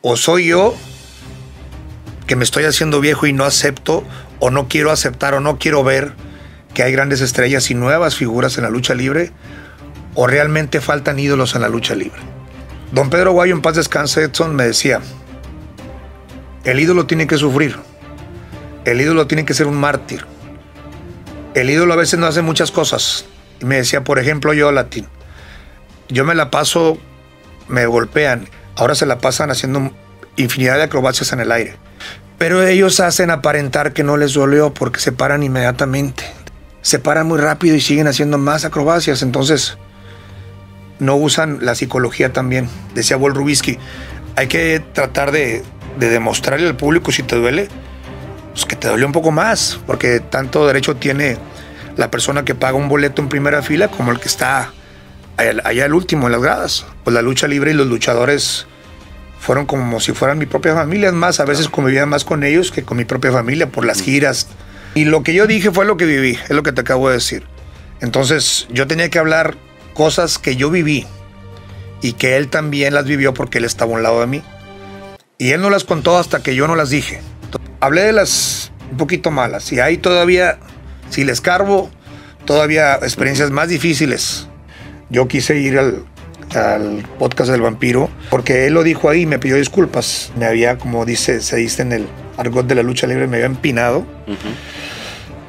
o soy yo que me estoy haciendo viejo y no acepto o no quiero aceptar o no quiero ver que hay grandes estrellas y nuevas figuras en la lucha libre o realmente faltan ídolos en la lucha libre. Don Pedro Guayo en paz descanse Edson me decía, el ídolo tiene que sufrir, el ídolo tiene que ser un mártir, el ídolo a veces no hace muchas cosas. Y me decía, por ejemplo, yo latín, yo me la paso, me golpean Ahora se la pasan haciendo infinidad de acrobacias en el aire. Pero ellos hacen aparentar que no les dolió porque se paran inmediatamente. Se paran muy rápido y siguen haciendo más acrobacias. Entonces, no usan la psicología también. Decía Wolf Rubisky, hay que tratar de, demostrarle al público si te duele, pues que te duele un poco más, porque tanto derecho tiene la persona que paga un boleto en primera fila como el que está allá, al último en las gradas. Pues la lucha libre y los luchadores fueron como si fueran mi propia familia, más a veces convivía más con ellos que con mi propia familia por las mm. giras. Y lo que yo dije fue lo que viví, es lo que te acabo de decir. Entonces yo tenía que hablar cosas que yo viví y que él también las vivió porque él estaba a un lado de mí. Y él no las contó hasta que yo no las dije. hablé de las un poquito malas y ahí todavía, si les carbo, todavía experiencias más difíciles. Yo quise ir al, al podcast del vampiro, porque él lo dijo ahí, me pidió disculpas. Me había, como dice, se dice en el argot de la lucha libre, me había empinado.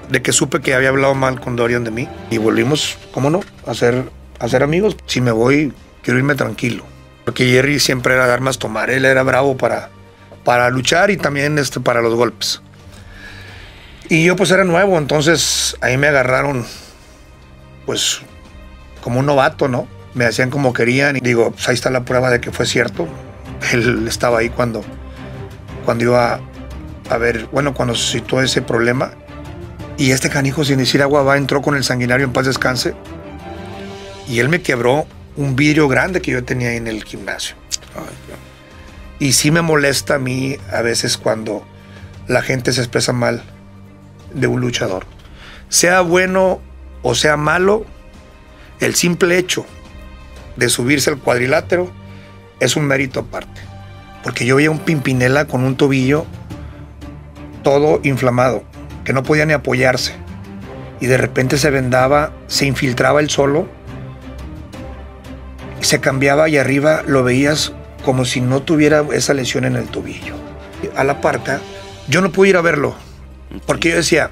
De que supe que había hablado mal con Dorian de mí. Y volvimos, ¿cómo no? A ser, amigos. Si me voy, quiero irme tranquilo. Porque Jerry siempre era de armas tomar. Él era bravo para, para luchar y también este, para los golpes. Y yo pues era nuevo, entonces ahí me agarraron pues como un novato, ¿no? me hacían como querían y digo, pues, ahí está la prueba de que fue cierto. Él estaba ahí cuando, cuando iba a ver, bueno, cuando suscitó ese problema. Y este canijo sin decir agua va, entró con el sanguinario en paz descanse. Y él me quebró un vidrio grande que yo tenía en el gimnasio. Y sí me molesta a mí a veces cuando la gente se expresa mal de un luchador. Sea bueno o sea malo, el simple hecho de subirse al cuadrilátero es un mérito aparte. Porque yo veía un Pimpinela con un tobillo todo inflamado, que no podía ni apoyarse. Y de repente se vendaba, se infiltraba el solo, se cambiaba y arriba lo veías como si no tuviera esa lesión en el tobillo. A la parta, yo no pude ir a verlo, porque yo decía,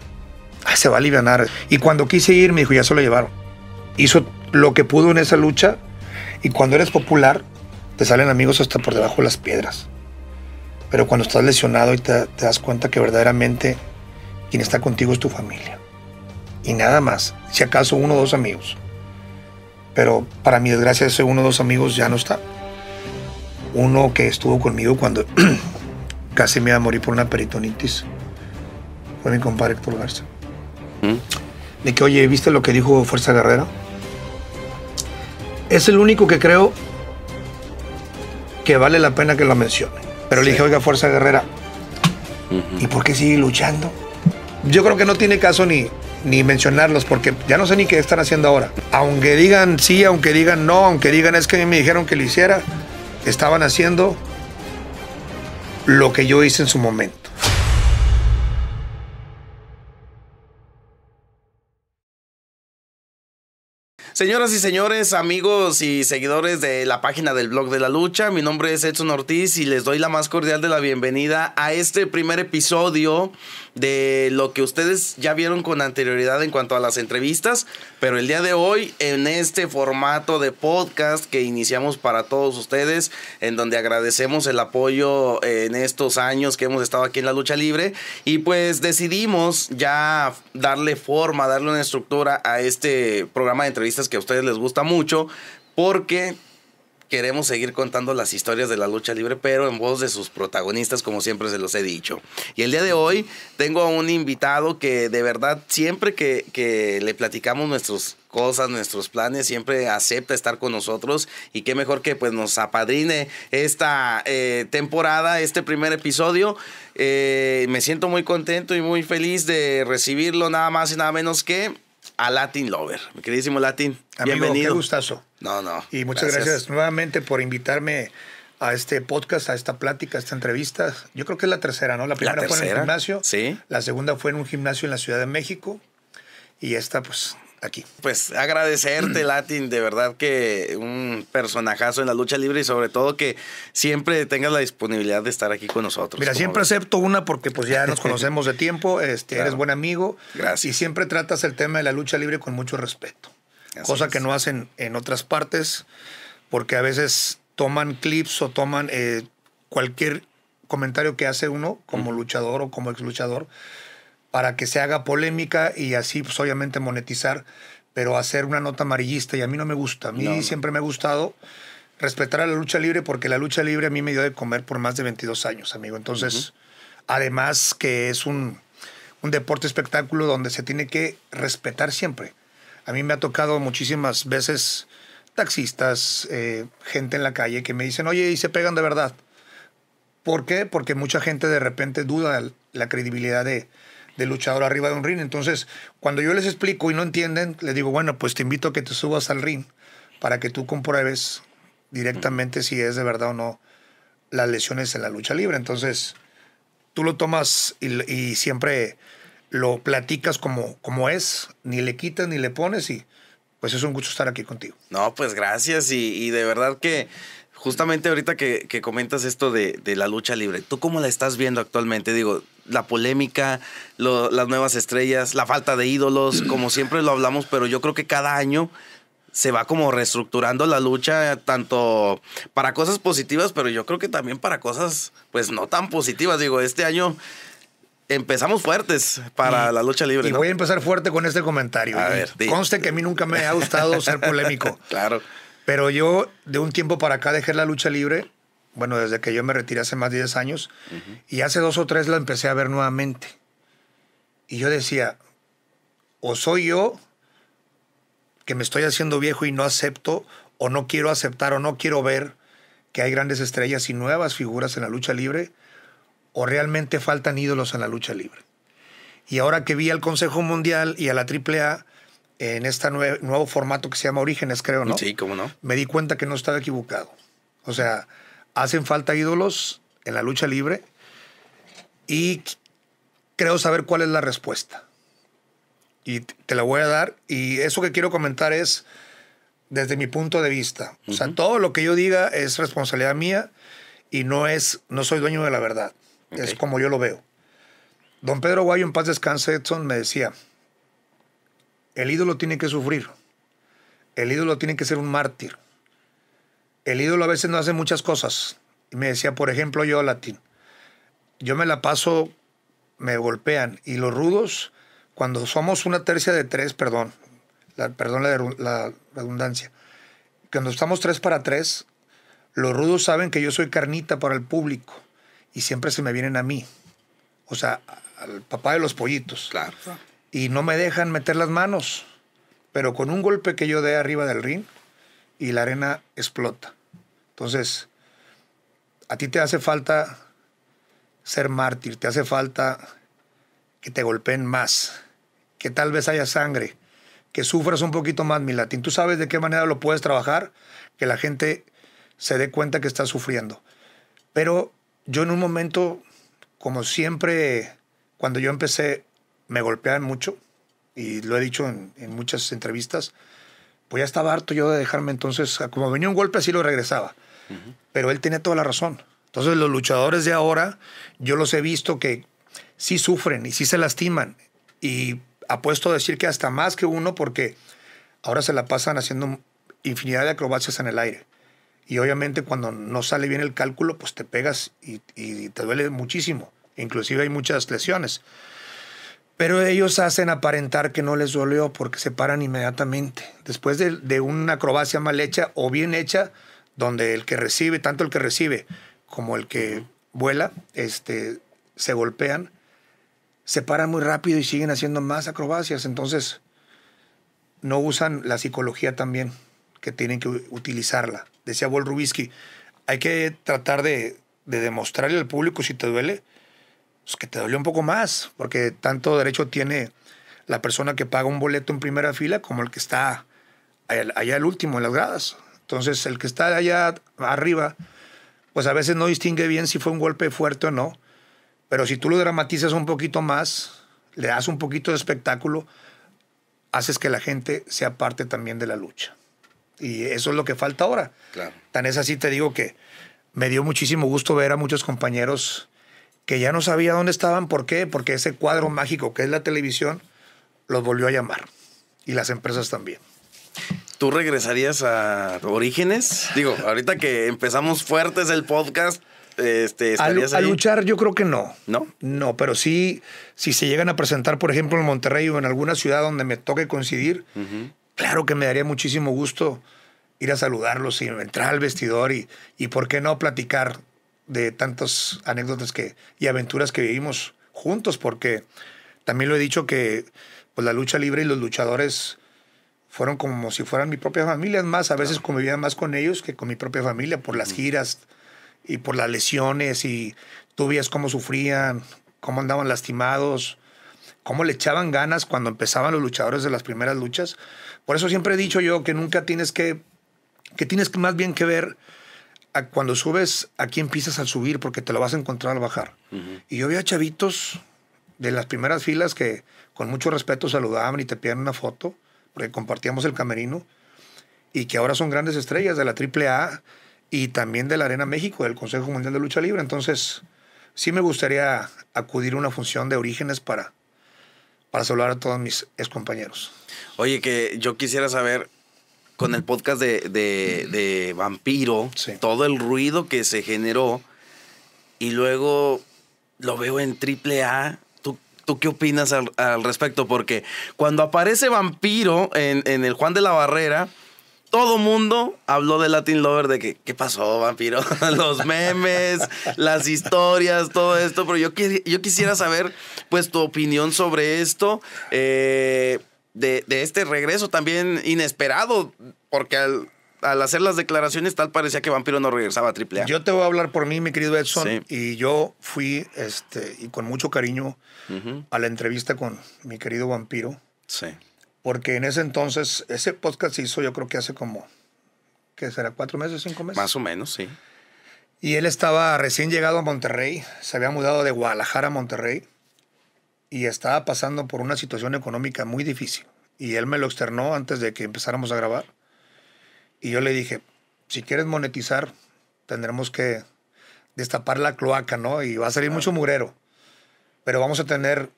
ah, se va a aliviar. Y cuando quise ir, me dijo, ya se lo llevaron. Hizo lo que pudo en esa lucha, y cuando eres popular, te salen amigos hasta por debajo de las piedras. Pero cuando estás lesionado y te, das cuenta que verdaderamente quien está contigo es tu familia. Y nada más, si acaso uno o dos amigos. Pero para mi desgracia ese uno o dos amigos ya no está. Uno que estuvo conmigo cuando casi me iba a morir por una peritonitis fue mi compadre Héctor Garza. ¿Mm? De que, oye, ¿viste lo que dijo Fuerza Guerrera? es el único que creo que vale la pena que lo mencione. Pero le dije, oiga, Fuerza Guerrera, ¿y por qué sigue luchando? Yo creo que no tiene caso ni, ni mencionarlos porque ya no sé ni qué están haciendo ahora. Aunque digan sí, aunque digan no, aunque digan es que me dijeron que lo hiciera, estaban haciendo lo que yo hice en su momento. Señoras y señores, amigos y seguidores de la página del blog de la lucha, mi nombre es Edson Ortiz y les doy la más cordial de la bienvenida a este primer episodio de lo que ustedes ya vieron con anterioridad en cuanto a las entrevistas, pero el día de hoy, en este formato de podcast que iniciamos para todos ustedes, en donde agradecemos el apoyo eh, en estos años que hemos estado aquí en la lucha libre, y pues decidimos ya darle forma, darle una estructura a este programa de entrevistas que a ustedes les gusta mucho, porque queremos seguir contando las historias de la lucha libre, pero en voz de sus protagonistas, como siempre se los he dicho. Y el día de hoy tengo a un invitado que de verdad siempre que, le platicamos nuestras cosas, nuestros planes, siempre acepta estar con nosotros y qué mejor que pues nos apadrine esta eh, temporada, este primer episodio. Eh, me siento muy contento y muy feliz de recibirlo nada más y nada menos que a Latin Lover. Mi queridísimo Latin, bienvenido. gustazo. No, no. Y muchas gracias. nuevamente por invitarme a este podcast, a esta plática, a esta entrevista. Yo creo que es la tercera, ¿no? La primera fue en el gimnasio. Sí. La segunda fue en un gimnasio en la Ciudad de México. Y esta, pues, aquí. Pues agradecerte, Latin, de verdad que un personajazo en la lucha libre y sobre todo que siempre tengas la disponibilidad de estar aquí con nosotros. Mira, siempre acepto una porque pues ya nos conocemos de tiempo, este, eres buen amigo. Gracias. Y siempre tratas el tema de la lucha libre con mucho respeto cosa que no hacen en otras partes, porque a veces toman clips o toman eh, cualquier comentario que hace uno como luchador o como exluchador para que se haga polémica y así pues obviamente monetizar, pero hacer una nota amarillista y a mí no me gusta, a mí siempre me ha gustado respetar a la lucha libre porque la lucha libre a mí me dio de comer por más de 22 años, amigo. Entonces, además que es un, un deporte espectáculo donde se tiene que respetar siempre. A mí me ha tocado muchísimas veces taxistas, eh, gente en la calle que me dicen, oye, y se pegan de verdad. ¿Por qué? Porque mucha gente de repente duda la credibilidad de, de luchador arriba de un ring. Entonces, cuando yo les explico y no entienden, les digo, bueno, pues te invito a que te subas al ring para que tú compruebes directamente si es de verdad o no las lesiones en la lucha libre. Entonces, tú lo tomas y siempre lo platicas como, como es, ni le quitas ni le pones y pues es un gusto estar aquí contigo. No, pues gracias y, de verdad que justamente ahorita que, comentas esto de, la lucha libre, ¿tú cómo la estás viendo actualmente? Digo, la polémica, las nuevas estrellas, la falta de ídolos, como siempre lo hablamos, pero yo creo que cada año se va como reestructurando la lucha tanto para cosas positivas, pero yo creo que también para cosas pues no tan positivas. Digo, este año Empezamos fuertes para la lucha libre. Y voy a empezar fuerte con este comentario. A ver, Conste que a mí nunca me ha gustado ser polémico. Claro. Pero yo, de un tiempo para acá, dejé la lucha libre. Bueno, desde que yo me retiré hace más de 10 años. Y hace dos o tres la empecé a ver nuevamente. Y yo decía, o soy yo que me estoy haciendo viejo y no acepto, o no quiero aceptar, o no quiero ver que hay grandes estrellas y nuevas figuras en la lucha libre o realmente faltan ídolos en la lucha libre. Y ahora que vi al Consejo Mundial y a la AAA en este nuevo formato que se llama Orígenes, creo, ¿no? Sí, cómo no. Me di cuenta que no estaba equivocado. O sea, hacen falta ídolos en la lucha libre y creo saber cuál es la respuesta. Y te la voy a dar. Y eso que quiero comentar es desde mi punto de vista. O sea, todo lo que yo diga es responsabilidad mía y no es, no soy dueño de la verdad. Es como yo lo veo. Don Pedro Guayo, en paz descanse, Edson, me decía, el ídolo tiene que sufrir, el ídolo tiene que ser un mártir, el ídolo a veces no hace muchas cosas. Y me decía, por ejemplo, yo, Latín, yo me la paso, me golpean, y los rudos, cuando somos una tercia de tres, perdón, perdón la redundancia, cuando estamos tres para tres, los rudos saben que yo soy carnita para el público y siempre se me vienen a mí. O sea, al papá de los pollitos. Claro. Y no me dejan meter las manos. Pero con un golpe que yo dé arriba del ring y la arena explota. Entonces, a ti te hace falta ser mártir, te hace falta que te golpeen más, que tal vez haya sangre, que sufras un poquito más, mi latín. Tú sabes de qué manera lo puedes trabajar, que la gente se dé cuenta que estás sufriendo. Pero yo en un momento, como siempre, cuando yo empecé, me golpeaban mucho, y lo he dicho en, muchas entrevistas, pues ya estaba harto yo de dejarme, entonces, como venía un golpe, así lo regresaba. Pero él tiene toda la razón. Entonces, los luchadores de ahora, yo los he visto que sí sufren y sí se lastiman. Y apuesto a decir que hasta más que uno, porque ahora se la pasan haciendo infinidad de acrobacias en el aire. Y obviamente cuando no sale bien el cálculo, pues te pegas y, te duele muchísimo. Inclusive hay muchas lesiones. Pero ellos hacen aparentar que no les dolió porque se paran inmediatamente. Después de, una acrobacia mal hecha o bien hecha, donde el que recibe, tanto el que recibe como el que vuela, este, se golpean, se paran muy rápido y siguen haciendo más acrobacias. Entonces, no usan la psicología también, que tienen que utilizarla decía bol Rubisky, hay que tratar de, demostrarle al público si te duele, pues que te duele un poco más, porque tanto derecho tiene la persona que paga un boleto en primera fila como el que está allá, allá al último en las gradas. Entonces, el que está allá arriba, pues a veces no distingue bien si fue un golpe fuerte o no. Pero si tú lo dramatizas un poquito más, le das un poquito de espectáculo, haces que la gente sea parte también de la lucha. Y eso es lo que falta ahora. Claro. Tan es así, te digo que me dio muchísimo gusto ver a muchos compañeros que ya no sabía dónde estaban, ¿por qué? Porque ese cuadro mágico que es la televisión los volvió a llamar y las empresas también. ¿Tú regresarías a Orígenes? Digo, ahorita que empezamos fuertes el podcast, este, ¿estarías a, luchar yo creo que no. ¿No? No, pero sí, si se llegan a presentar, por ejemplo, en Monterrey o en alguna ciudad donde me toque coincidir, Claro que me daría muchísimo gusto ir a saludarlos y entrar al vestidor y, y por qué no platicar de tantas anécdotas que, y aventuras que vivimos juntos, porque también lo he dicho que pues, la lucha libre y los luchadores fueron como si fueran mi propia familia, más, a veces convivía más con ellos que con mi propia familia por las mm. giras y por las lesiones y tú veías cómo sufrían, cómo andaban lastimados, cómo le echaban ganas cuando empezaban los luchadores de las primeras luchas, por eso siempre he dicho yo que nunca tienes que, que tienes más bien que ver a cuando subes a quién pisas al subir, porque te lo vas a encontrar al bajar. Y yo veía chavitos de las primeras filas que con mucho respeto saludaban y te pidieron una foto, porque compartíamos el camerino, y que ahora son grandes estrellas de la AAA y también de la Arena México, del Consejo Mundial de Lucha Libre. Entonces, sí me gustaría acudir a una función de orígenes para, para saludar a todos mis ex compañeros. Oye, que yo quisiera saber, con el podcast de, de, Vampiro, todo el ruido que se generó, y luego lo veo en triple A. ¿Tú, qué opinas al, respecto? Porque cuando aparece Vampiro en, en el Juan de la Barrera, todo mundo habló de Latin Lover, de que, ¿qué pasó, vampiro? Los memes, las historias, todo esto. Pero yo, yo quisiera saber, pues, tu opinión sobre esto, eh, de, este regreso también inesperado, porque al, hacer las declaraciones tal parecía que Vampiro no regresaba a AAA. Yo te voy a hablar por mí, mi querido Edson, y yo fui, este, y con mucho cariño, a la entrevista con mi querido Vampiro. Sí porque en ese entonces, ese podcast se hizo yo creo que hace como, ¿qué será? ¿Cuatro meses, cinco meses? Más o menos, sí. Y él estaba recién llegado a Monterrey, se había mudado de Guadalajara a Monterrey y estaba pasando por una situación económica muy difícil. Y él me lo externó antes de que empezáramos a grabar. Y yo le dije, si quieres monetizar, tendremos que destapar la cloaca, ¿no? Y va a salir mucho murero. Pero vamos a tener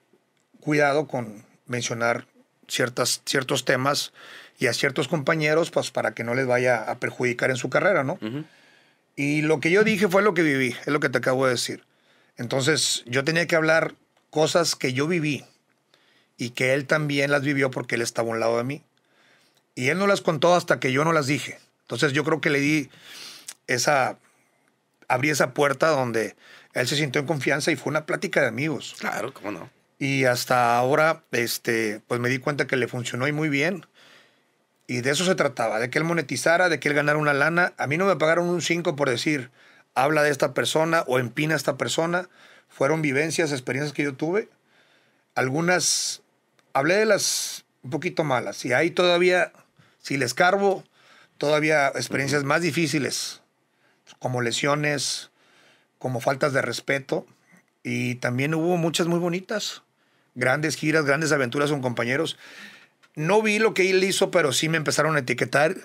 cuidado con mencionar ciertas, ciertos temas y a ciertos compañeros, pues para que no les vaya a perjudicar en su carrera, ¿no? Y lo que yo dije fue lo que viví, es lo que te acabo de decir. Entonces, yo tenía que hablar cosas que yo viví y que él también las vivió porque él estaba a un lado de mí. Y él no las contó hasta que yo no las dije. Entonces, yo creo que le di esa. abrí esa puerta donde él se sintió en confianza y fue una plática de amigos. Claro, cómo no. Y hasta ahora, este, pues me di cuenta que le funcionó y muy bien. Y de eso se trataba, de que él monetizara, de que él ganara una lana. A mí no me pagaron un 5 por decir, habla de esta persona o empina a esta persona. Fueron vivencias, experiencias que yo tuve. Algunas, hablé de las un poquito malas. Y ahí todavía, si les carbo, todavía experiencias más difíciles, como lesiones, como faltas de respeto. Y también hubo muchas muy bonitas grandes giras, grandes aventuras con compañeros. No vi lo que él hizo, pero sí me empezaron a etiquetar.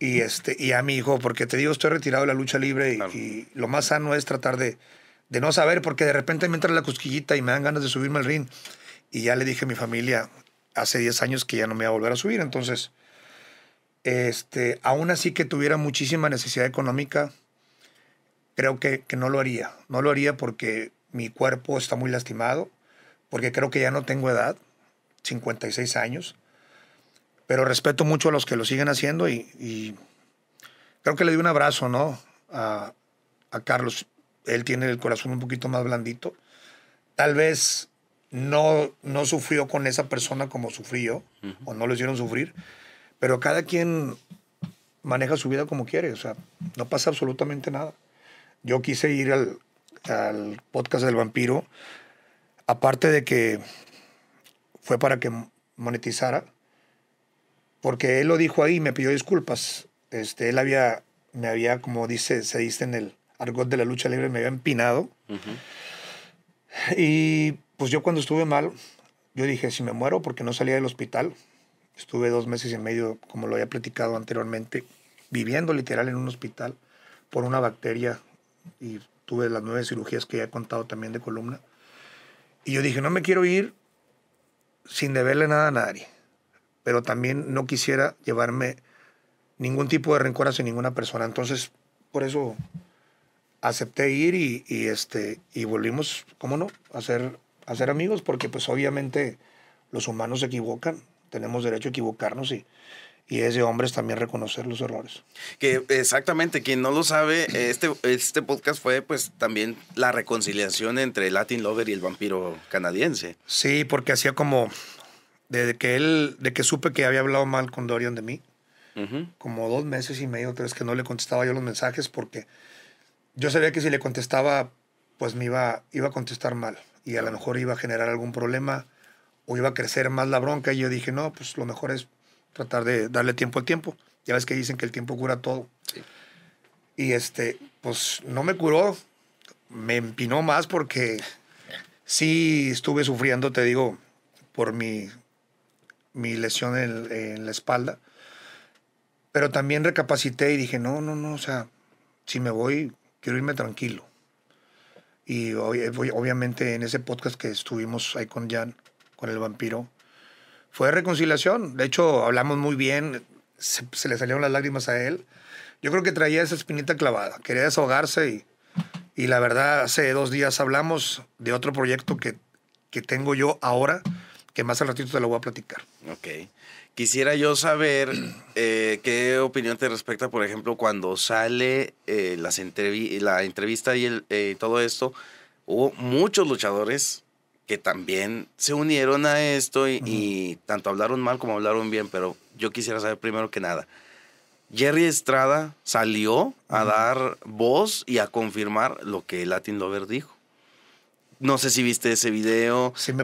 Y, este, y a mi hijo, porque te digo, estoy retirado de la lucha libre y, lo más sano es tratar de, de no saber, porque de repente me entra la cosquillita y me dan ganas de subirme al ring. Y ya le dije a mi familia hace 10 años que ya no me iba a volver a subir. Entonces, este, aún así que tuviera muchísima necesidad económica, creo que no lo haría. No lo haría porque mi cuerpo está muy lastimado porque creo que ya no tengo edad, 56 años, pero respeto mucho a los que lo siguen haciendo y, creo que le di un abrazo, ¿no? A, a Carlos, él tiene el corazón un poquito más blandito. Tal vez no, no sufrió con esa persona como sufrí yo, o no lo hicieron sufrir, pero cada quien maneja su vida como quiere, o sea, no pasa absolutamente nada. Yo quise ir al, al podcast del vampiro Aparte de que fue para que monetizara, porque él lo dijo ahí, y me pidió disculpas. Este, él había, me había, como dice, se dice en el argot de la lucha libre, me había empinado. Y pues yo cuando estuve mal, yo dije, si me muero, porque no salía del hospital. Estuve dos meses y medio, como lo había platicado anteriormente, viviendo literal en un hospital por una bacteria y tuve las nueve cirugías que ya he contado también de columna. Y yo dije, no me quiero ir sin deberle nada a nadie, pero también no quisiera llevarme ningún tipo de rencor hacia ninguna persona. Entonces, por eso acepté ir y, y este, y volvimos, ¿cómo no?, a ser, amigos, porque pues obviamente los humanos se equivocan, tenemos derecho a equivocarnos y y es de hombres también reconocer los errores. Que exactamente, quien no lo sabe, este, este podcast fue pues también la reconciliación entre Latin Lover y el vampiro canadiense. Sí, porque hacía como, desde que él, de que supe que había hablado mal con Dorian de mí, como dos meses y medio, tres que no le contestaba yo los mensajes porque yo sabía que si le contestaba, pues me iba, iba a contestar mal y a lo mejor iba a generar algún problema o iba a crecer más la bronca y yo dije, no, pues lo mejor es tratar de darle tiempo al tiempo. Ya ves que dicen que el tiempo cura todo. Y este, pues no me curó, me empinó más porque sí estuve sufriendo, te digo, por mi, mi lesión en, en la espalda. Pero también recapacité y dije, no, no, no, o sea, si me voy, quiero irme tranquilo. Y obviamente en ese podcast que estuvimos ahí con Jan, con el vampiro, fue reconciliación. De hecho, hablamos muy bien, se, le salieron las lágrimas a él. Yo creo que traía esa espinita clavada, quería desahogarse y, y la verdad, hace dos días hablamos de otro proyecto que, que tengo yo ahora, que más al ratito te lo voy a platicar. Ok. Quisiera yo saber eh, qué opinión te respecta, por ejemplo, cuando sale eh, la entrevista eh, y todo esto, hubo muchos luchadores que también se unieron a esto y, tanto hablaron mal como hablaron bien, pero yo quisiera saber primero que nada. Jerry Estrada salió a dar voz y a confirmar lo que Latin Lover dijo. No sé si viste ese video. Sí, me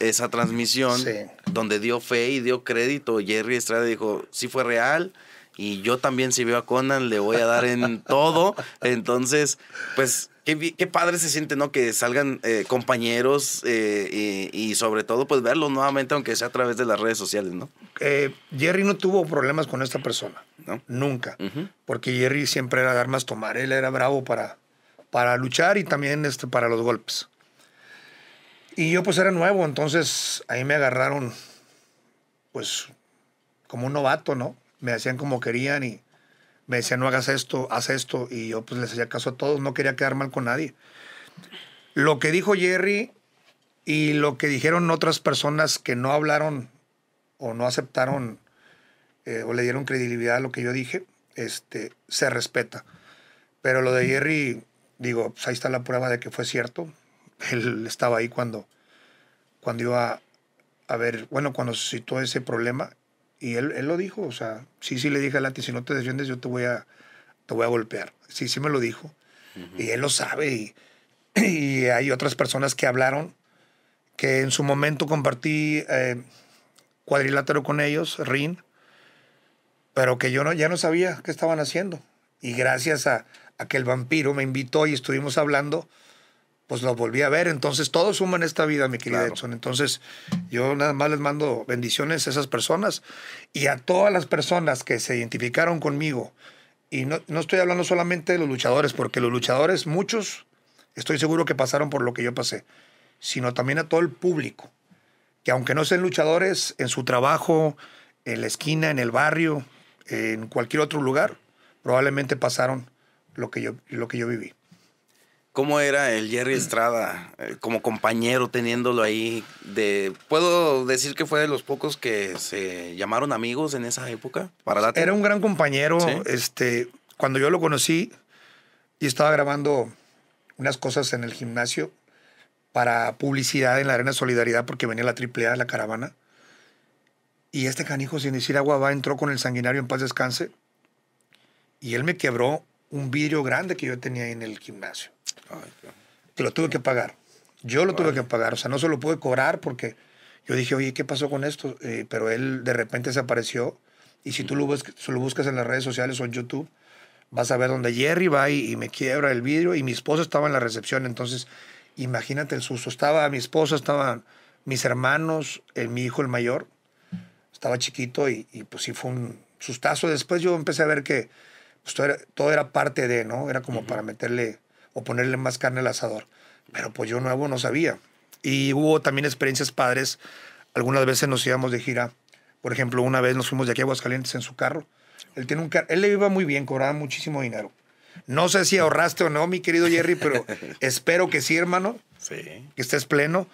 Esa transmisión donde dio fe y dio crédito. Jerry Estrada dijo, sí fue real. Y yo también si veo a Conan le voy a dar en todo. Entonces, pues Qué, padre se siente, ¿no? Que salgan eh, compañeros eh, y, sobre todo, pues verlos nuevamente, aunque sea a través de las redes sociales, ¿no? Eh, Jerry no tuvo problemas con esta persona, ¿no? Nunca. Porque Jerry siempre era dar más tomar. Él era bravo para, para luchar y también este, para los golpes. Y yo pues era nuevo, entonces ahí me agarraron, pues, como un novato, ¿no? Me hacían como querían y me decía, no hagas esto, haz esto, y yo pues les hacía caso a todos, no quería quedar mal con nadie. Lo que dijo Jerry y lo que dijeron otras personas que no hablaron o no aceptaron eh, o le dieron credibilidad a lo que yo dije, este, se respeta. Pero lo de Jerry, digo, pues ahí está la prueba de que fue cierto. Él estaba ahí cuando, cuando iba a ver, bueno, cuando suscitó ese problema y él, él, lo dijo, o sea, sí, sí le dije a Lati, si no te defiendes yo te voy a, te voy a golpear. Sí, sí me lo dijo. Y él lo sabe. Y, hay otras personas que hablaron, que en su momento compartí eh, cuadrilátero con ellos, RIN, pero que yo no, ya no sabía qué estaban haciendo. Y gracias a, a que el vampiro me invitó y estuvimos hablando, pues lo volví a ver. Entonces, todos suman esta vida, mi querida Edson. Entonces, yo nada más les mando bendiciones a esas personas y a todas las personas que se identificaron conmigo. Y no, no estoy hablando solamente de los luchadores, porque los luchadores, muchos, estoy seguro que pasaron por lo que yo pasé, sino también a todo el público, que aunque no sean luchadores, en su trabajo, en la esquina, en el barrio, en cualquier otro lugar, probablemente pasaron lo que yo, lo que yo viví. ¿Cómo era el Jerry Estrada eh, como compañero teniéndolo ahí? De, ¿Puedo decir que fue de los pocos que se llamaron amigos en esa época? era un gran compañero. Este, cuando yo lo conocí y estaba grabando unas cosas en el gimnasio para publicidad en la Arena Solidaridad porque venía la AAA, la caravana. Y este canijo, sin decir agua, va, entró con el sanguinario en paz descanse. Y él me quebró un vidrio grande que yo tenía ahí en el gimnasio. Ay, Lo tuve que pagar. Yo lo tuve que pagar. O sea, no se lo pude cobrar porque yo dije, oye, ¿qué pasó con esto? Eh, pero él de repente se apareció Y si tú lo, buscas, en las redes sociales o en YouTube, vas a ver donde Jerry va y, me quiebra el vidrio. Y mi esposa estaba en la recepción. Entonces, imagínate el susto. Estaba mi esposa, estaban mis hermanos, eh, mi hijo el mayor. Estaba chiquito y, y pues sí fue un sustazo. Después yo empecé a ver que pues, todo, era, parte de, ¿no? Era como para meterle o ponerle más carne al asador. Pero pues yo nuevo no sabía. Y hubo también experiencias padres. Algunas veces nos íbamos de gira. Por ejemplo, una vez nos fuimos de aquí a Aguascalientes en su carro. Él, tiene un él le iba muy bien, cobraba muchísimo dinero. No sé si ahorraste o no, mi querido Jerry, pero espero que sí, hermano. Sí. Que estés pleno.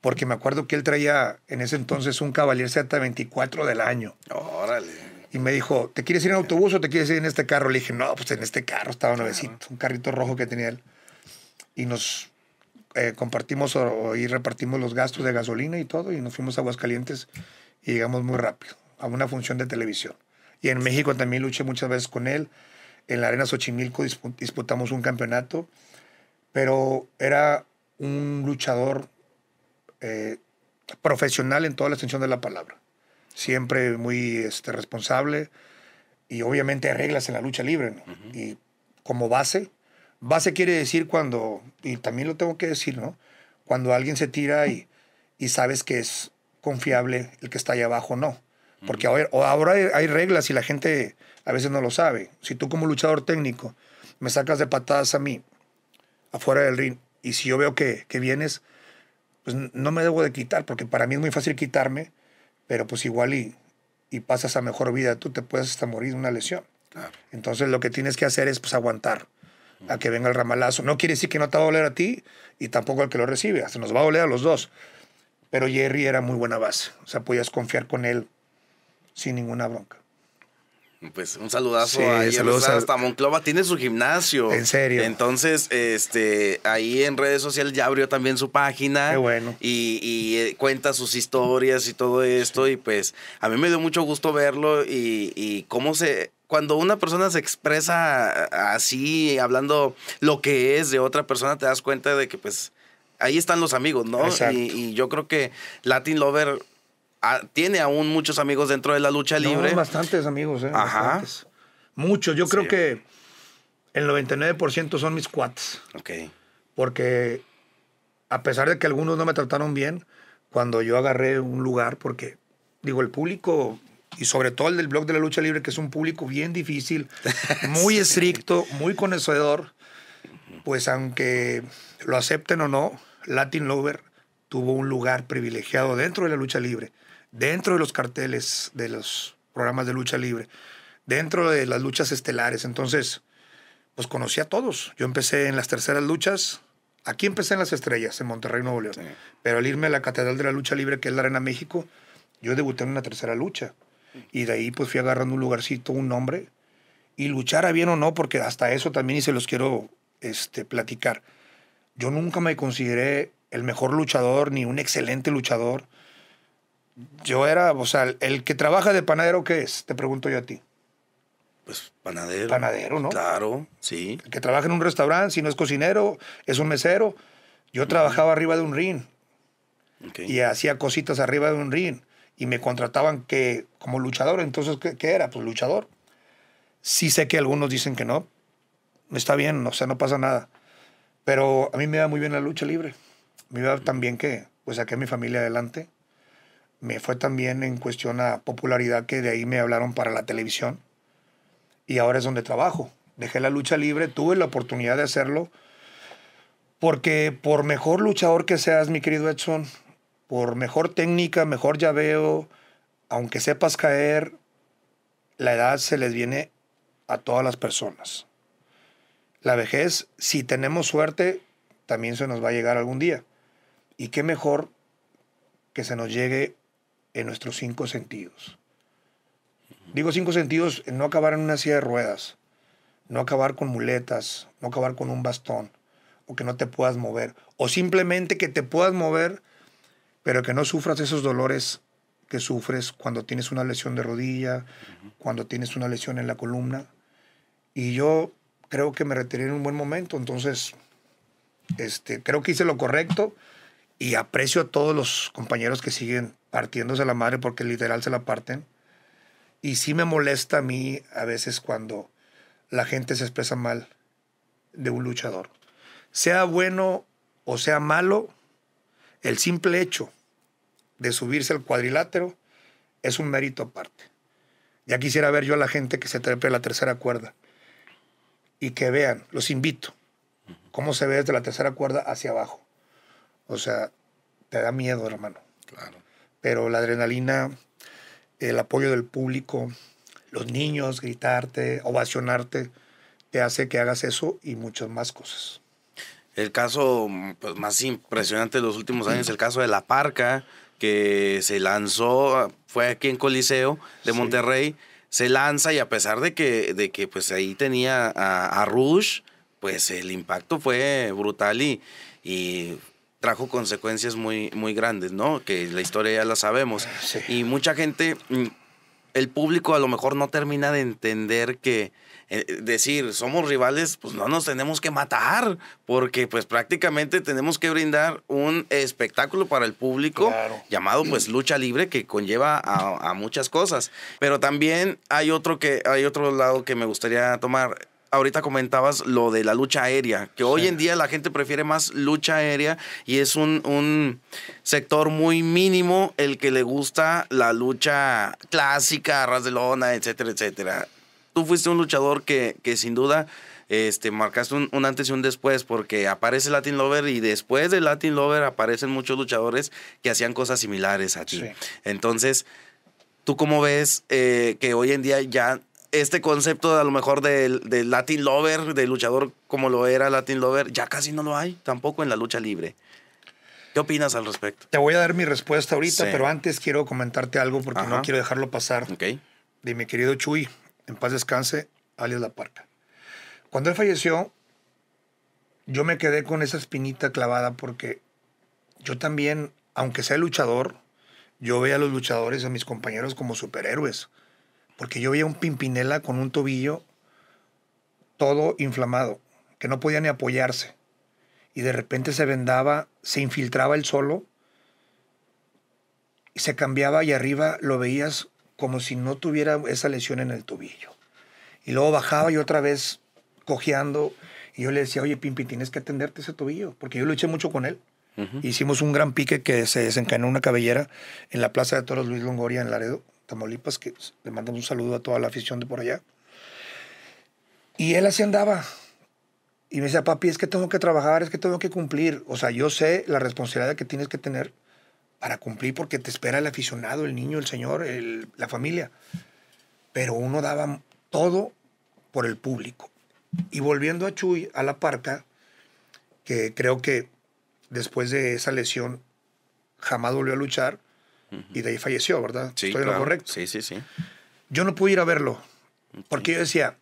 Porque me acuerdo que él traía en ese entonces un Cavalier Z24 del año. Órale y me dijo, ¿te quieres ir en autobús o te quieres ir en este carro? Le dije, no, pues en este carro estaba nuevecito, un carrito rojo que tenía él. Y nos eh, compartimos y repartimos los gastos de gasolina y todo, y nos fuimos a Aguascalientes y llegamos muy rápido a una función de televisión. Y en México también luché muchas veces con él. En la Arena Xochimilco disputamos un campeonato, pero era un luchador eh, profesional en toda la extensión de la palabra siempre muy este, responsable y obviamente hay reglas en la lucha libre. Y como base, base quiere decir cuando, y también lo tengo que decir, ¿no? Cuando alguien se tira y, y sabes que es confiable el que está ahí abajo, no. Porque ahora, ahora hay reglas y la gente a veces no lo sabe. Si tú como luchador técnico me sacas de patadas a mí, afuera del ring, y si yo veo que, que vienes, pues no me debo de quitar, porque para mí es muy fácil quitarme pero pues igual y, y pasas a mejor vida, tú te puedes hasta morir de una lesión. Entonces lo que tienes que hacer es pues aguantar a que venga el ramalazo. No quiere decir que no te va a doler a ti y tampoco al que lo recibe, se nos va a doler a los dos. Pero Jerry era muy buena base, o sea, podías confiar con él sin ninguna bronca. Pues un saludazo ahí hasta Monclova tiene su gimnasio. En serio. Entonces, este, ahí en redes sociales ya abrió también su página. Qué bueno. Y, eh, cuenta sus historias y todo esto. Y pues a mí me dio mucho gusto verlo y, cómo se cuando una persona se expresa así, hablando lo que es de otra persona, te das cuenta de que pues ahí están los amigos, ¿no? Y, y, yo creo que Latin Lover tiene aún muchos amigos dentro de la lucha libre. No, bastantes amigos, ¿eh? Ajá. Muchos. Yo creo que el 99% son mis cuates. Ok. Porque a pesar de que algunos no me trataron bien, cuando yo agarré un lugar, porque digo, el público, y sobre todo el del blog de la lucha libre, que es un público bien difícil, muy estricto, muy conocedor, pues aunque lo acepten o no, Latin Lover tuvo un lugar privilegiado dentro de la lucha libre dentro de los carteles de los programas de lucha libre, dentro de las luchas estelares. Entonces, pues conocí a todos. Yo empecé en las terceras luchas. Aquí empecé en las estrellas, en Monterrey, Nuevo León. Pero al irme a la Catedral de la Lucha Libre, que es la Arena México, yo debuté en una tercera lucha. Y de ahí pues fui agarrando un lugarcito, un nombre. Y luchara bien o no, porque hasta eso también y se los quiero este, platicar. Yo nunca me consideré el mejor luchador ni un excelente luchador yo era, o sea, el que trabaja de panadero, ¿qué es? Te pregunto yo a ti. Pues panadero. Panadero, ¿no? Claro, sí. El que trabaja en un restaurante, si no es cocinero, es un mesero. Yo trabajaba arriba de un ring. Y hacía cositas arriba de un ring. Y me contrataban que, como luchador. Entonces, ¿qué, era? Pues luchador. Sí sé que algunos dicen que no. Está bien, o sea, no pasa nada. Pero a mí me da muy bien la lucha libre. Me da tan bien que, pues, saqué a mi familia adelante me fue también en cuestión a popularidad que de ahí me hablaron para la televisión y ahora es donde trabajo. Dejé la lucha libre, tuve la oportunidad de hacerlo porque por mejor luchador que seas, mi querido Edson, por mejor técnica, mejor llaveo, aunque sepas caer, la edad se les viene a todas las personas. La vejez, si tenemos suerte, también se nos va a llegar algún día. Y qué mejor que se nos llegue en nuestros cinco sentidos. Digo cinco sentidos, no acabar en una silla de ruedas, no acabar con muletas, no acabar con un bastón, o que no te puedas mover, o simplemente que te puedas mover, pero que no sufras esos dolores que sufres cuando tienes una lesión de rodilla, cuando tienes una lesión en la columna. Y yo creo que me retiré en un buen momento, entonces este, creo que hice lo correcto y aprecio a todos los compañeros que siguen partiéndose la madre porque literal se la parten. Y sí me molesta a mí a veces cuando la gente se expresa mal de un luchador. Sea bueno o sea malo, el simple hecho de subirse al cuadrilátero es un mérito aparte. Ya quisiera ver yo a la gente que se trepe a la tercera cuerda y que vean, los invito, cómo se ve desde la tercera cuerda hacia abajo. O sea, te da miedo, hermano. Claro pero la adrenalina, el apoyo del público, los niños, gritarte, ovacionarte, te hace que hagas eso y muchas más cosas. El caso pues, más impresionante de los últimos años, el caso de La Parca, que se lanzó, fue aquí en Coliseo de Monterrey, se lanza y a pesar de que, de que pues, ahí tenía a, a Rush, pues el impacto fue brutal y, y trajo consecuencias muy, muy grandes, ¿no? Que la historia ya la sabemos. Y mucha gente, mm, el público a lo mejor no termina de entender que eh, decir somos rivales, pues no nos tenemos que matar, porque pues prácticamente tenemos que brindar un espectáculo para el público llamado pues lucha libre que conlleva a, a, muchas cosas. Pero también hay otro que hay otro lado que me gustaría tomar ahorita comentabas lo de la lucha aérea, que hoy en día la gente prefiere más lucha aérea y es un, sector muy mínimo el que le gusta la lucha clásica, ras de lona, etcétera, etcétera. Tú fuiste un luchador que, que sin duda este, marcaste un, antes y un después, porque aparece Latin Lover y después de Latin Lover aparecen muchos luchadores que hacían cosas similares a ti. Entonces, ¿tú cómo ves eh, que hoy en día ya este concepto a lo mejor del, del, Latin Lover, del luchador como lo era Latin Lover, ya casi no lo hay tampoco en la lucha libre. ¿Qué opinas al respecto? Te voy a dar mi respuesta ahorita, pero antes quiero comentarte algo porque no quiero dejarlo pasar. Okay. De mi querido Chuy, en paz descanse, alias La Parca. Cuando él falleció, yo me quedé con esa espinita clavada porque yo también, aunque sea luchador, yo veía a los luchadores, a mis compañeros como superhéroes porque yo veía un Pimpinela con un tobillo todo inflamado, que no podía ni apoyarse. Y de repente se vendaba, se infiltraba el solo y se cambiaba y arriba lo veías como si no tuviera esa lesión en el tobillo. Y luego bajaba y otra vez cojeando. Y yo le decía, oye, Pimpi, tienes que atenderte ese tobillo, porque yo luché mucho con él. Hicimos un gran pique que se desencadenó una cabellera en la Plaza de Toros Luis Longoria en Laredo que le mandamos un saludo a toda la afición de por allá. Y él así andaba. Y me decía, papi, es que tengo que trabajar, es que tengo que cumplir. O sea, yo sé la responsabilidad que tienes que tener para cumplir porque te espera el aficionado, el niño, el señor, la familia. Pero uno daba todo por el público. Y volviendo a Chuy, a la parca, que creo que después de esa lesión jamás volvió a luchar, y de ahí falleció, ¿verdad? Sí, Estoy en lo correcto. Sí, sí, sí. Yo no pude ir a verlo porque yo decía,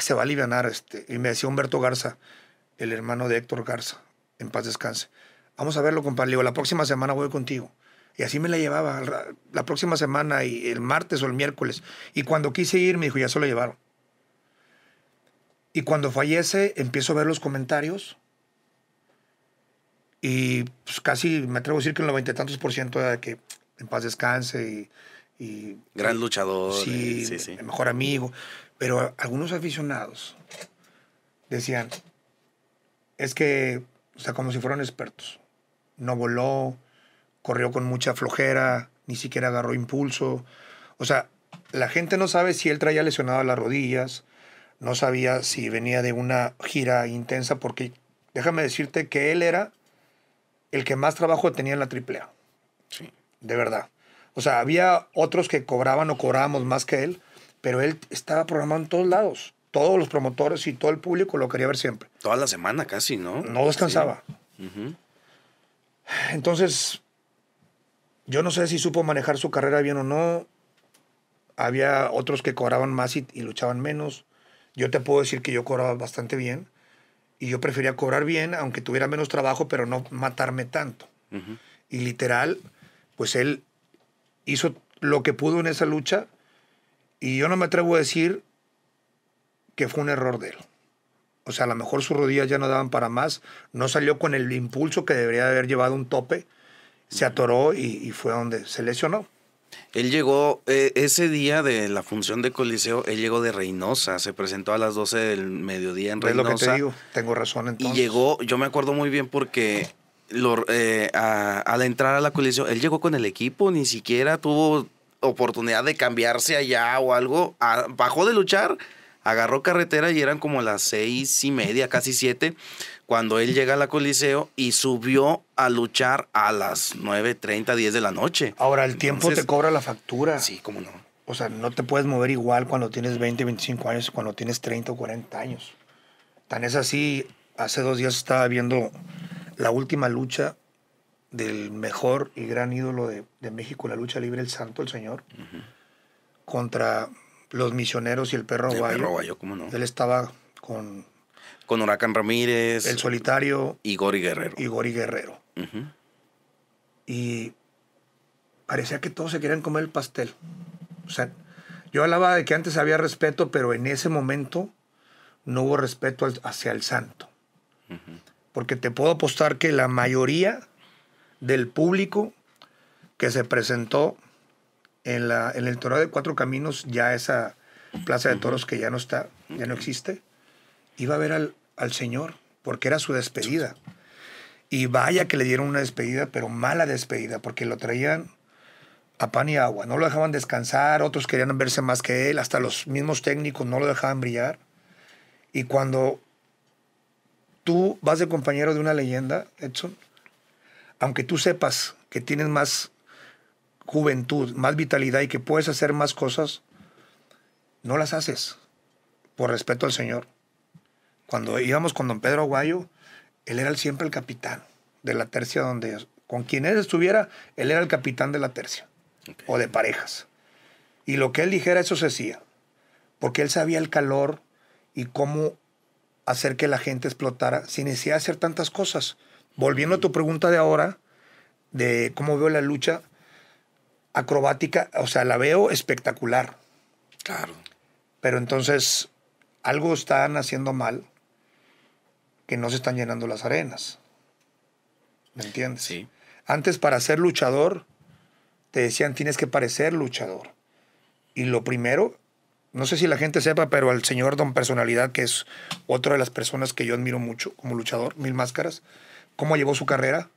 se va a aliviar este. Y me decía Humberto Garza, el hermano de Héctor Garza, en paz descanse. Vamos a verlo, compadre. Le digo, la próxima semana voy contigo. Y así me la llevaba la próxima semana y el martes o el miércoles. Y cuando quise ir, me dijo, ya se lo llevaron. Y cuando fallece, empiezo a ver los comentarios. Y pues, casi me atrevo a decir que un noventa y tantos por ciento de que en paz descanse. Y, Gran luchador. Sí, eh, mejor amigo. Pero algunos aficionados decían, es que, o sea, como si fueran expertos. No voló, corrió con mucha flojera, ni siquiera agarró impulso. O sea, la gente no sabe si él traía lesionado las rodillas, no sabía si venía de una gira intensa, porque déjame decirte que él era el que más trabajo tenía en la A de verdad. O sea, había otros que cobraban o cobrábamos más que él, pero él estaba programado en todos lados. Todos los promotores y todo el público lo quería ver siempre. Toda la semana casi, ¿no? No descansaba. Entonces, yo no sé si supo manejar su carrera bien o no. Había otros que cobraban más y, luchaban menos. Yo te puedo decir que yo cobraba bastante bien y yo prefería cobrar bien, aunque tuviera menos trabajo, pero no matarme tanto. Y literal, pues él hizo lo que pudo en esa lucha y yo no me atrevo a decir que fue un error de él. O sea, a lo mejor sus rodillas ya no daban para más, no salió con el impulso que debería haber llevado un tope, se atoró y, fue donde se lesionó. Él llegó, eh, ese día de la función de Coliseo, él llegó de Reynosa, se presentó a las 12 del mediodía en Reynosa. Es lo que te digo, tengo razón Y llegó, yo me acuerdo muy bien porque eh, al entrar a la Coliseo, él llegó con el equipo, ni siquiera tuvo oportunidad de cambiarse allá o algo. bajó de luchar, agarró carretera y eran como las seis y media, casi siete, cuando él llega a la Coliseo y subió a luchar a las treinta, diez de la noche. Ahora, el tiempo te cobra la factura. Sí, cómo no. O sea, no te puedes mover igual cuando tienes 20, 25 años, cuando tienes 30 o 40 años. Tan es así, hace dos días estaba viendo la última lucha del mejor y gran ídolo de, México, la lucha libre, el santo, el señor, contra los misioneros y el perro guayo. No? Él estaba con... Con Huracán Ramírez. El solitario. Igor y Guerrero. Igor y Guerrero. Y parecía que todos se querían comer el pastel. O sea, yo hablaba de que antes había respeto, pero en ese momento no hubo respeto hacia el santo porque te puedo apostar que la mayoría del público que se presentó en, la, en el Toro de Cuatro Caminos, ya esa Plaza de Toros que ya no está, ya no existe, iba a ver al, al Señor, porque era su despedida. Y vaya que le dieron una despedida, pero mala despedida, porque lo traían a pan y agua. No lo dejaban descansar, otros querían verse más que él, hasta los mismos técnicos no lo dejaban brillar. Y cuando tú vas de compañero de una leyenda, Edson, aunque tú sepas que tienes más juventud, más vitalidad y que puedes hacer más cosas, no las haces por respeto al Señor. Cuando íbamos con don Pedro Aguayo, él era siempre el capitán de la tercia donde con quien él estuviera, él era el capitán de la tercia o de parejas. Y lo que él dijera, eso se hacía, porque él sabía el calor y cómo hacer que la gente explotara sin necesidad de hacer tantas cosas. Volviendo a tu pregunta de ahora, de cómo veo la lucha acrobática, o sea, la veo espectacular. Claro. Pero entonces algo están haciendo mal que no se están llenando las arenas. ¿Me entiendes? Sí. Antes para ser luchador te decían tienes que parecer luchador. Y lo primero no sé si la gente sepa, pero al señor Don Personalidad, que es otra de las personas que yo admiro mucho como luchador, Mil Máscaras, cómo llevó su carrera.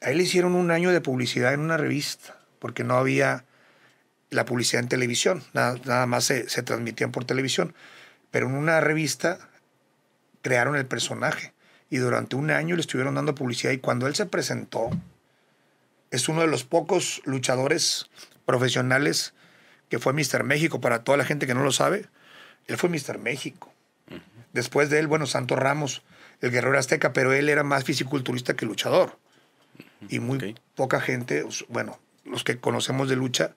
A él le hicieron un año de publicidad en una revista, porque no había la publicidad en televisión, nada, nada más se, se transmitían por televisión. Pero en una revista crearon el personaje y durante un año le estuvieron dando publicidad y cuando él se presentó, es uno de los pocos luchadores profesionales que fue Mister México, para toda la gente que no lo sabe, él fue Mister México. Después de él, bueno, Santos Ramos, el guerrero azteca, pero él era más fisiculturista que luchador. Y muy poca gente, bueno, los que conocemos de lucha,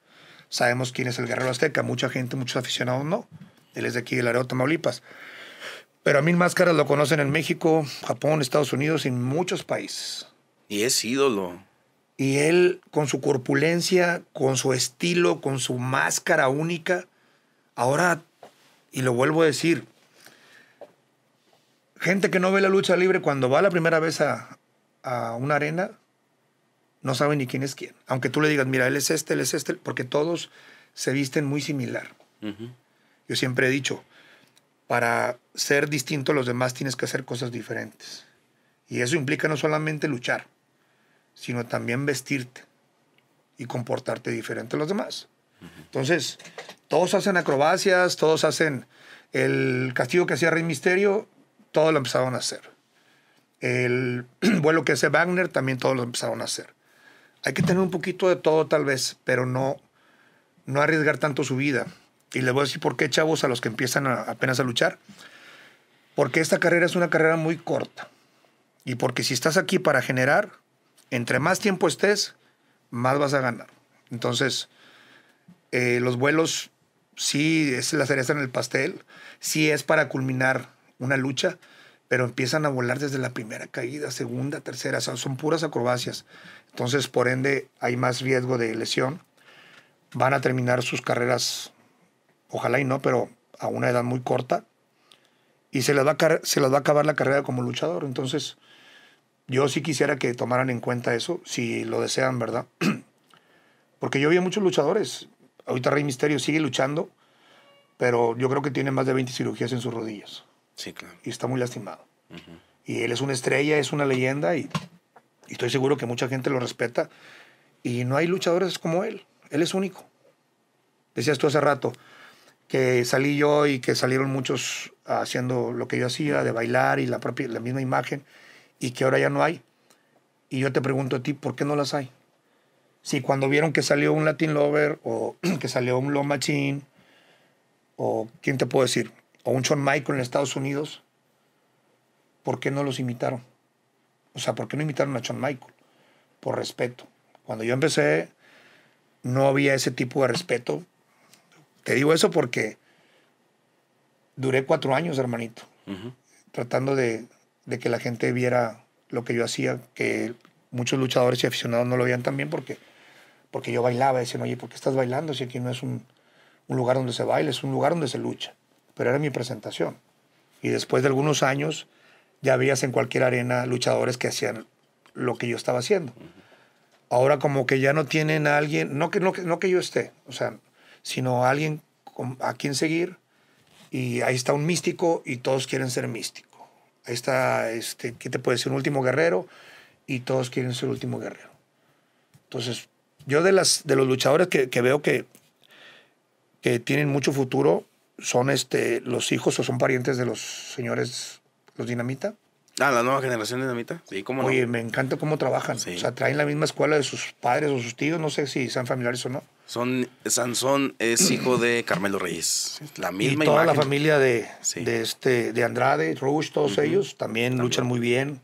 sabemos quién es el guerrero azteca. Mucha gente, muchos aficionados no. Él es de aquí, del área de Tamaulipas. Pero a Mil Máscaras lo conocen en México, Japón, Estados Unidos y muchos países. Y es ídolo. Y él, con su corpulencia, con su estilo, con su máscara única, ahora, y lo vuelvo a decir, gente que no ve la lucha libre cuando va la primera vez a, una arena, no sabe ni quién es quién. Aunque tú le digas, mira, él es este, él es este, porque todos se visten muy similar. Yo siempre he dicho, para ser distinto a los demás tienes que hacer cosas diferentes. Y eso implica no solamente luchar, sino también vestirte y comportarte diferente a los demás. Entonces, todos hacen acrobacias, todos hacen el castigo que hacía Rey Misterio, todos lo empezaron a hacer. El vuelo que hace Wagner, también todos lo empezaron a hacer. Hay que tener un poquito de todo tal vez, pero no, no arriesgar tanto su vida. Y les voy a decir por qué, chavos, a los que empiezan apenas a luchar. Porque esta carrera es una carrera muy corta. Y porque si estás aquí para generar, entre más tiempo estés, más vas a ganar. Entonces, eh, los vuelos sí es la cereza en el pastel, sí es para culminar una lucha, pero empiezan a volar desde la primera caída, segunda, tercera, son puras acrobacias. Entonces, por ende, hay más riesgo de lesión. Van a terminar sus carreras, ojalá y no, pero a una edad muy corta. Y se les va se les va a acabar la carrera como luchador. Entonces, yo sí quisiera que tomaran en cuenta eso, si lo desean, ¿verdad? Porque yo vi muchos luchadores. Ahorita Rey Misterio sigue luchando, pero yo creo que tiene más de 20 cirugías en sus rodillas. Sí, claro. Y está muy lastimado. Y él es una estrella, es una leyenda y, y, estoy seguro que mucha gente lo respeta. Y no hay luchadores como él. Él es único. Decías tú hace rato que salí yo y que salieron muchos haciendo lo que yo hacía, de bailar y la, propia, la misma imagen y que ahora ya no hay. Y yo te pregunto a ti, ¿por qué no las hay? Si cuando vieron que salió un Latin Lover o que salió un Lomachín Machine o quién te puedo decir, o un Shawn Michael en Estados Unidos, ¿por qué no los imitaron? O sea, ¿por qué no imitaron a Shawn Michael? Por respeto. Cuando yo empecé, no había ese tipo de respeto. Te digo eso porque duré cuatro años, hermanito, tratando de de que la gente viera lo que yo hacía, que muchos luchadores y aficionados no lo veían también porque, porque yo bailaba. Decían, oye, ¿por qué estás bailando si aquí no es un, lugar donde se baila, es un lugar donde se lucha? Pero era mi presentación. Y después de algunos años ya veías en cualquier arena luchadores que hacían lo que yo estaba haciendo. Ahora como que ya no tienen a alguien, no que, no, no que yo esté, o sea, sino a alguien a quien seguir y ahí está un místico y todos quieren ser místicos. Ahí está, este, ¿qué te puede decir? Un último guerrero y todos quieren ser el último guerrero. Entonces, yo de, las, de los luchadores que, que veo que, que tienen mucho futuro son este, los hijos o son parientes de los señores, los Dinamita. Ah, la nueva generación Dinamita. Sí, cómo no. Oye, me encanta cómo trabajan. O sea, traen la misma escuela de sus padres o sus tíos, no sé si sean familiares o no. Son, Sansón es hijo de Carmelo Reyes. La misma y toda la familia de, de, este, de Andrade, Rush, todos ellos también, luchan muy bien.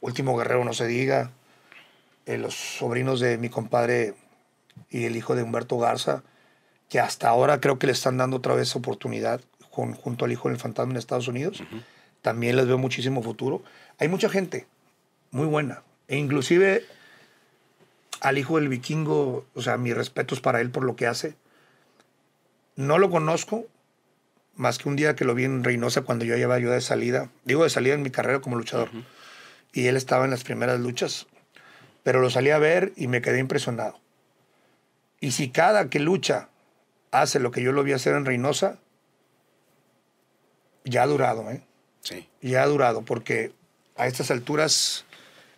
Último Guerrero, no se diga. Eh, los sobrinos de mi compadre y el hijo de Humberto Garza, que hasta ahora creo que le están dando otra vez oportunidad junto al hijo del fantasma en Estados Unidos. También les veo muchísimo futuro. Hay mucha gente muy buena. E inclusive al hijo del vikingo, o sea, mis respetos para él por lo que hace. No lo conozco, más que un día que lo vi en Reynosa cuando yo llevaba yo de salida, digo de salida en mi carrera como luchador, y él estaba en las primeras luchas, pero lo salí a ver y me quedé impresionado. Y si cada que lucha hace lo que yo lo vi hacer en Reynosa, ya ha durado, ¿eh? Sí. Ya ha durado, porque a estas alturas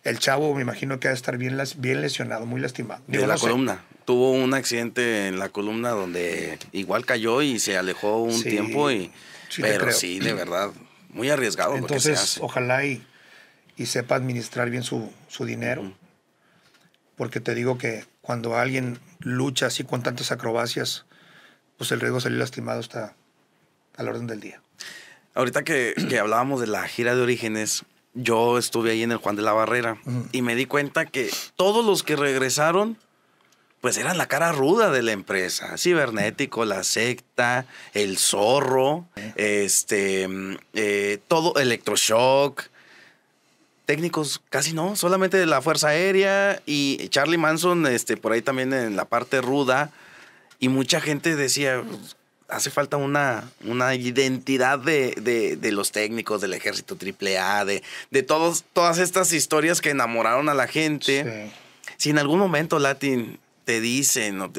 el chavo, me imagino que ha de estar bien, bien lesionado, muy lastimado. de la columna. Tuvo un accidente en la columna donde igual cayó y se alejó un tiempo. Y, pero sí, de verdad, muy arriesgado. Entonces, lo que se hace. ojalá y, sepa administrar bien su, su dinero. Porque te digo que cuando alguien lucha así con tantas acrobacias, pues el riesgo de salir lastimado está al orden del día. Ahorita que, que hablábamos de la gira de orígenes, yo estuve ahí en el Juan de la Barrera y me di cuenta que todos los que regresaron, pues eran la cara ruda de la empresa. Cibernético, la secta, el zorro, este, eh, todo, electroshock. Técnicos casi no, solamente de la Fuerza Aérea y Charlie Manson, este, por ahí también en la parte ruda. Y mucha gente decía, hace falta una, una identidad de, los técnicos, del ejército AAA, de, de todos, todas estas historias que enamoraron a la gente. Si en algún momento, Latin, te dicen no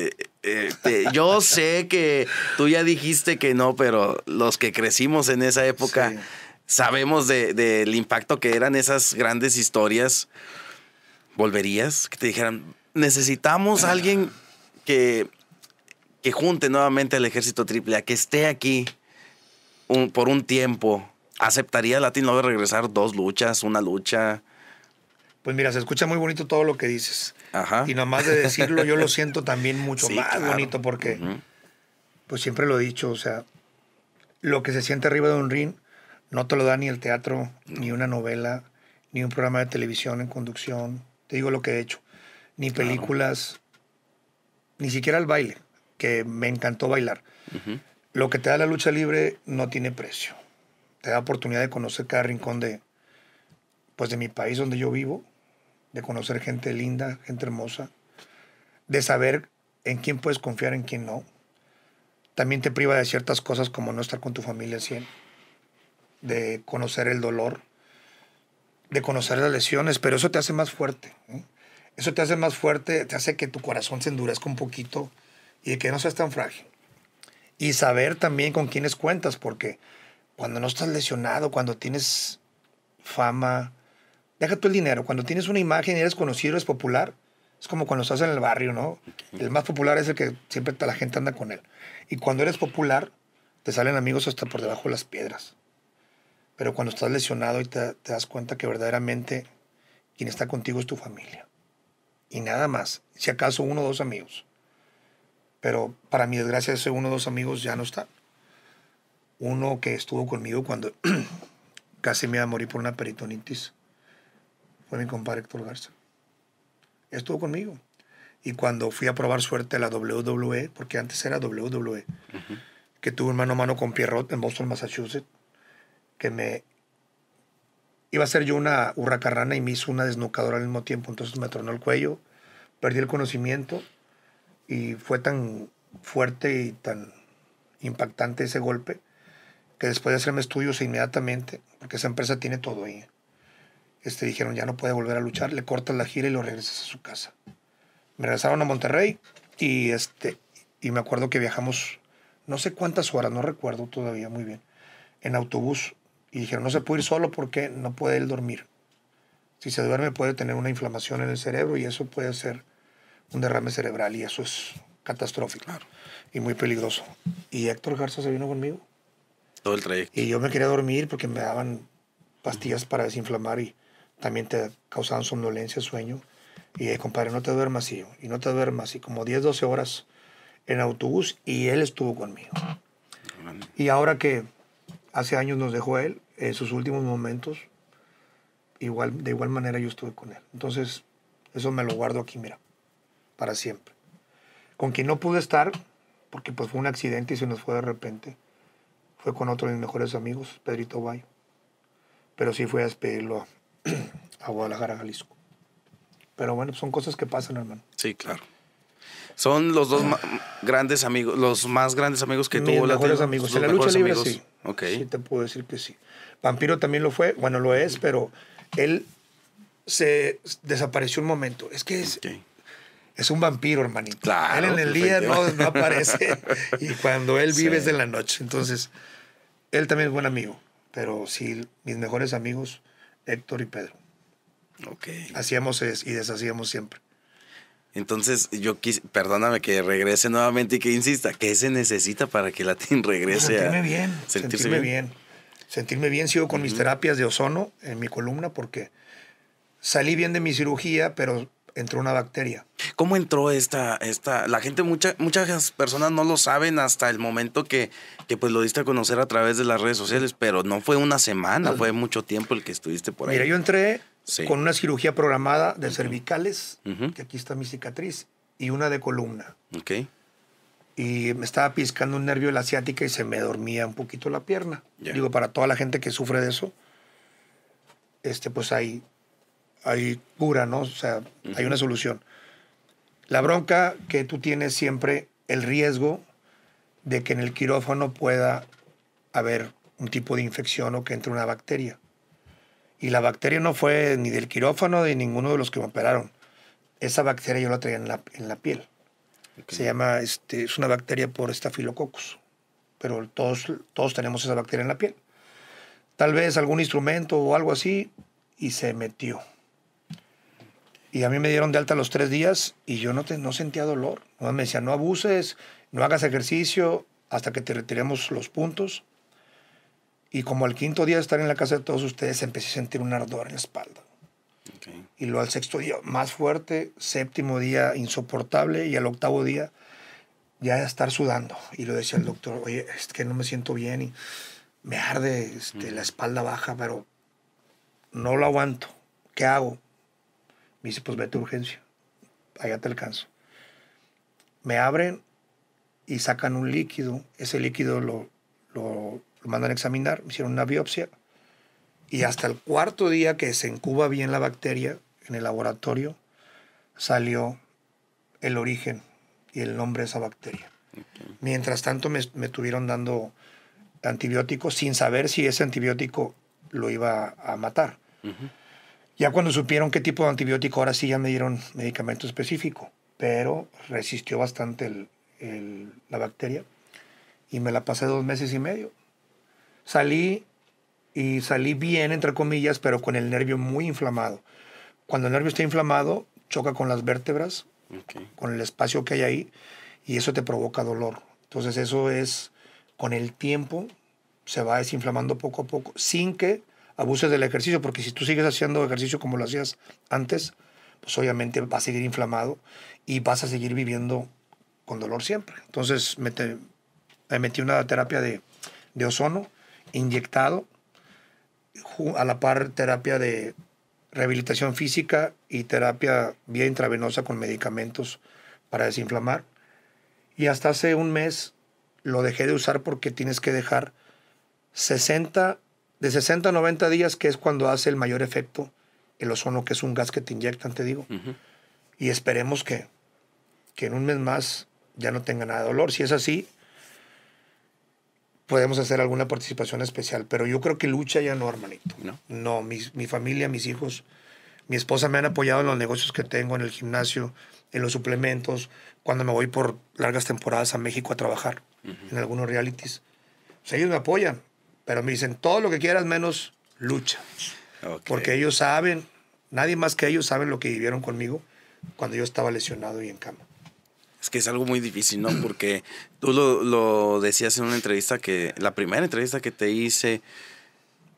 eh, te, yo sé que tú ya dijiste que no, pero los que crecimos en esa época sabemos del impacto que eran esas grandes historias. ¿Volverías? Que te dijeran, necesitamos a ah. alguien que que junte nuevamente al ejército triple A, que esté aquí por un tiempo. ¿Aceptaría Latin de regresar dos luchas, una lucha? Pues mira, se escucha muy bonito todo lo que dices. Ajá. Y más de decirlo, yo lo siento también mucho más bonito porque, pues siempre lo he dicho, o sea, lo que se siente arriba de un ring no te lo da ni el teatro, ni una novela, ni un programa de televisión en conducción. Te digo lo que he hecho. Ni películas, ni siquiera el baile me encantó bailar. Lo que te da la lucha libre no tiene precio. Te da oportunidad de conocer cada rincón de, pues de mi país donde yo vivo, de conocer gente linda, gente hermosa, de saber en quién puedes confiar, en quién no. También te priva de ciertas cosas como no estar con tu familia siempre, 100, de conocer el dolor, de conocer las lesiones, pero eso te hace más fuerte. ¿eh? Eso te hace más fuerte, te hace que tu corazón se endurezca un poquito, y que no seas tan frágil. Y saber también con quiénes cuentas, porque cuando no estás lesionado, cuando tienes fama, deja tú el dinero, cuando tienes una imagen y eres conocido, eres popular, es como cuando estás en el barrio, ¿no? El más popular es el que siempre la gente anda con él. Y cuando eres popular, te salen amigos hasta por debajo de las piedras. Pero cuando estás lesionado y te, te das cuenta que verdaderamente quien está contigo es tu familia. Y nada más, si acaso uno o dos amigos. Pero para mi desgracia, ese uno o dos amigos ya no está Uno que estuvo conmigo cuando casi me iba a morir por una peritonitis fue mi compadre Héctor Garza. Estuvo conmigo. Y cuando fui a probar suerte a la WWE, porque antes era WWE, que tuvo un mano a mano con Pierrot en Boston, Massachusetts, que me iba a hacer yo una hurracarrana y me hizo una desnucadora al mismo tiempo. Entonces me tronó el cuello, perdí el conocimiento y fue tan fuerte y tan impactante ese golpe que después de hacerme estudios inmediatamente, porque esa empresa tiene todo ahí, este, dijeron ya no puede volver a luchar, le cortas la gira y lo regresas a su casa. Me regresaron a Monterrey y, este, y me acuerdo que viajamos no sé cuántas horas, no recuerdo todavía muy bien, en autobús y dijeron no se puede ir solo porque no puede él dormir. Si se duerme puede tener una inflamación en el cerebro y eso puede ser un derrame cerebral y eso es catastrófico claro. y muy peligroso. Y Héctor Garza se vino conmigo. Todo el trayecto. Y yo me quería dormir porque me daban pastillas para desinflamar y también te causaban somnolencia, sueño. Y eh, compadre, no te duermas y, y no te duermas. Y como 10, 12 horas en autobús y él estuvo conmigo. Y ahora que hace años nos dejó él, en sus últimos momentos, igual, de igual manera yo estuve con él. Entonces, eso me lo guardo aquí, mira para siempre. Con quien no pude estar, porque pues fue un accidente y se nos fue de repente, fue con otro de mis mejores amigos, Pedrito Bayo. Pero sí fui a despedirlo a, Guadalajara, Jalisco. Pero bueno, son cosas que pasan, hermano. Sí, claro. Son los dos grandes amigos, los más grandes amigos que tuvo la mejores amigos. En la lucha libre sí. Okay. Sí te puedo decir que sí. Vampiro también lo fue, bueno, lo es, pero él se desapareció un momento. Es que es, es un vampiro, hermanito. él en el día no, aparece y cuando él vive es en la noche. Entonces, él también es buen amigo, pero sí, mis mejores amigos, Héctor y Pedro. Ok. Hacíamos y deshacíamos siempre. Entonces, yo quise, perdóname que regrese nuevamente y que insista, ¿qué se necesita para que Latin regrese? Sentirme bien, sentirme bien. Sentirme bien, sigo con mis terapias de ozono en mi columna porque salí bien de mi cirugía, pero entró una bacteria. ¿Cómo entró esta, esta? La gente, mucha, muchas personas no lo saben hasta el momento que, que pues lo diste a conocer a través de las redes sociales, pero no fue una semana, fue mucho tiempo el que estuviste por ahí. Mira, yo entré con una cirugía programada de cervicales, que aquí está mi cicatriz, y una de columna. Ok. Y me estaba piscando un nervio de la asiática y se me dormía un poquito la pierna. Digo, para toda la gente que sufre de eso, este, pues hay hay cura, ¿no? O sea, hay una solución. La bronca que tú tienes siempre el riesgo de que en el quirófano pueda haber un tipo de infección o que entre una bacteria. Y la bacteria no fue ni del quirófano ni de ninguno de los que me operaron. Esa bacteria yo la traía en la, piel. Se llama, este, es una bacteria por estafilococos. Pero todos, todos tenemos esa bacteria en la piel. Tal vez algún instrumento o algo así y se metió. Y a mí me dieron de alta los tres días y yo no, te, no sentía dolor. Me decían, no abuses, no hagas ejercicio hasta que te retiremos los puntos. Y como al quinto día de estar en la casa de todos ustedes, empecé a sentir un ardor en la espalda. Y luego al sexto día más fuerte, séptimo día insoportable y al octavo día ya estar sudando. Y lo decía el doctor, oye, es que no me siento bien y me arde este, la espalda baja, pero no lo aguanto. ¿Qué hago? Me dice, pues vete a urgencia, allá te alcanzo. Me abren y sacan un líquido, ese líquido lo, mandan a examinar, me hicieron una biopsia y hasta el cuarto día que se encuba bien la bacteria en el laboratorio, salió el origen y el nombre de esa bacteria. Mientras tanto me, me, tuvieron dando antibióticos sin saber si ese antibiótico lo iba a matar. Ya cuando supieron qué tipo de antibiótico, ahora sí ya me dieron medicamento específico, pero resistió bastante la bacteria y me la pasé dos meses y medio. Salí y salí bien, entre comillas, pero con el nervio muy inflamado. Cuando el nervio está inflamado, choca con las vértebras, con el espacio que hay ahí, y eso te provoca dolor. Entonces eso es, con el tiempo, se va desinflamando poco a poco, sin que abuses del ejercicio, porque si tú sigues haciendo ejercicio como lo hacías antes, pues obviamente vas a seguir inflamado y vas a seguir viviendo con dolor siempre. Entonces me, metí una terapia de, de ozono inyectado, a la par terapia de rehabilitación física y terapia vía intravenosa con medicamentos para desinflamar. Y hasta hace un mes lo dejé de usar porque tienes que dejar 60 de 60 a 90 días, que es cuando hace el mayor efecto el ozono, que es un gas que te inyectan, te digo. Y esperemos que, que en un mes más ya no tenga nada de dolor. Si es así, podemos hacer alguna participación especial. Pero yo creo que lucha ya no, hermanito. No, no mi, familia, mis hijos, mi esposa me han apoyado en los negocios que tengo, en el gimnasio, en los suplementos, cuando me voy por largas temporadas a México a trabajar, en algunos realities. Pues ellos me apoyan. Pero me dicen, todo lo que quieras menos lucha. Porque ellos saben, nadie más que ellos saben lo que vivieron conmigo cuando yo estaba lesionado y en cama. Es que es algo muy difícil, ¿no? Porque tú lo, lo, decías en una entrevista que, la primera entrevista que te hice,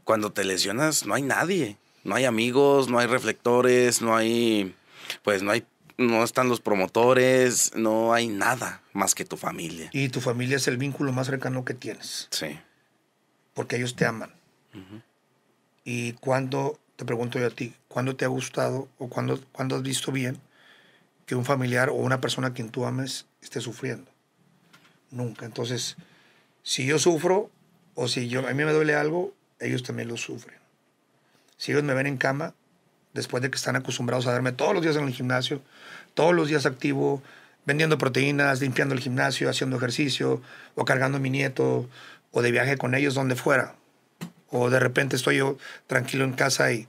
cuando te lesionas no hay nadie, no hay amigos, no hay reflectores, no hay, pues no hay, no están los promotores, no hay nada más que tu familia. Y tu familia es el vínculo más cercano que tienes. Sí porque ellos te aman. Y cuando, te pregunto yo a ti, ¿cuándo te ha gustado o cuándo, has visto bien que un familiar o una persona a quien tú ames esté sufriendo? Nunca. Entonces, si yo sufro o si yo, a mí me duele algo, ellos también lo sufren. Si ellos me ven en cama, después de que están acostumbrados a verme todos los días en el gimnasio, todos los días activo, vendiendo proteínas, limpiando el gimnasio, haciendo ejercicio o cargando mi nieto o de viaje con ellos donde fuera. O de repente estoy yo tranquilo en casa y,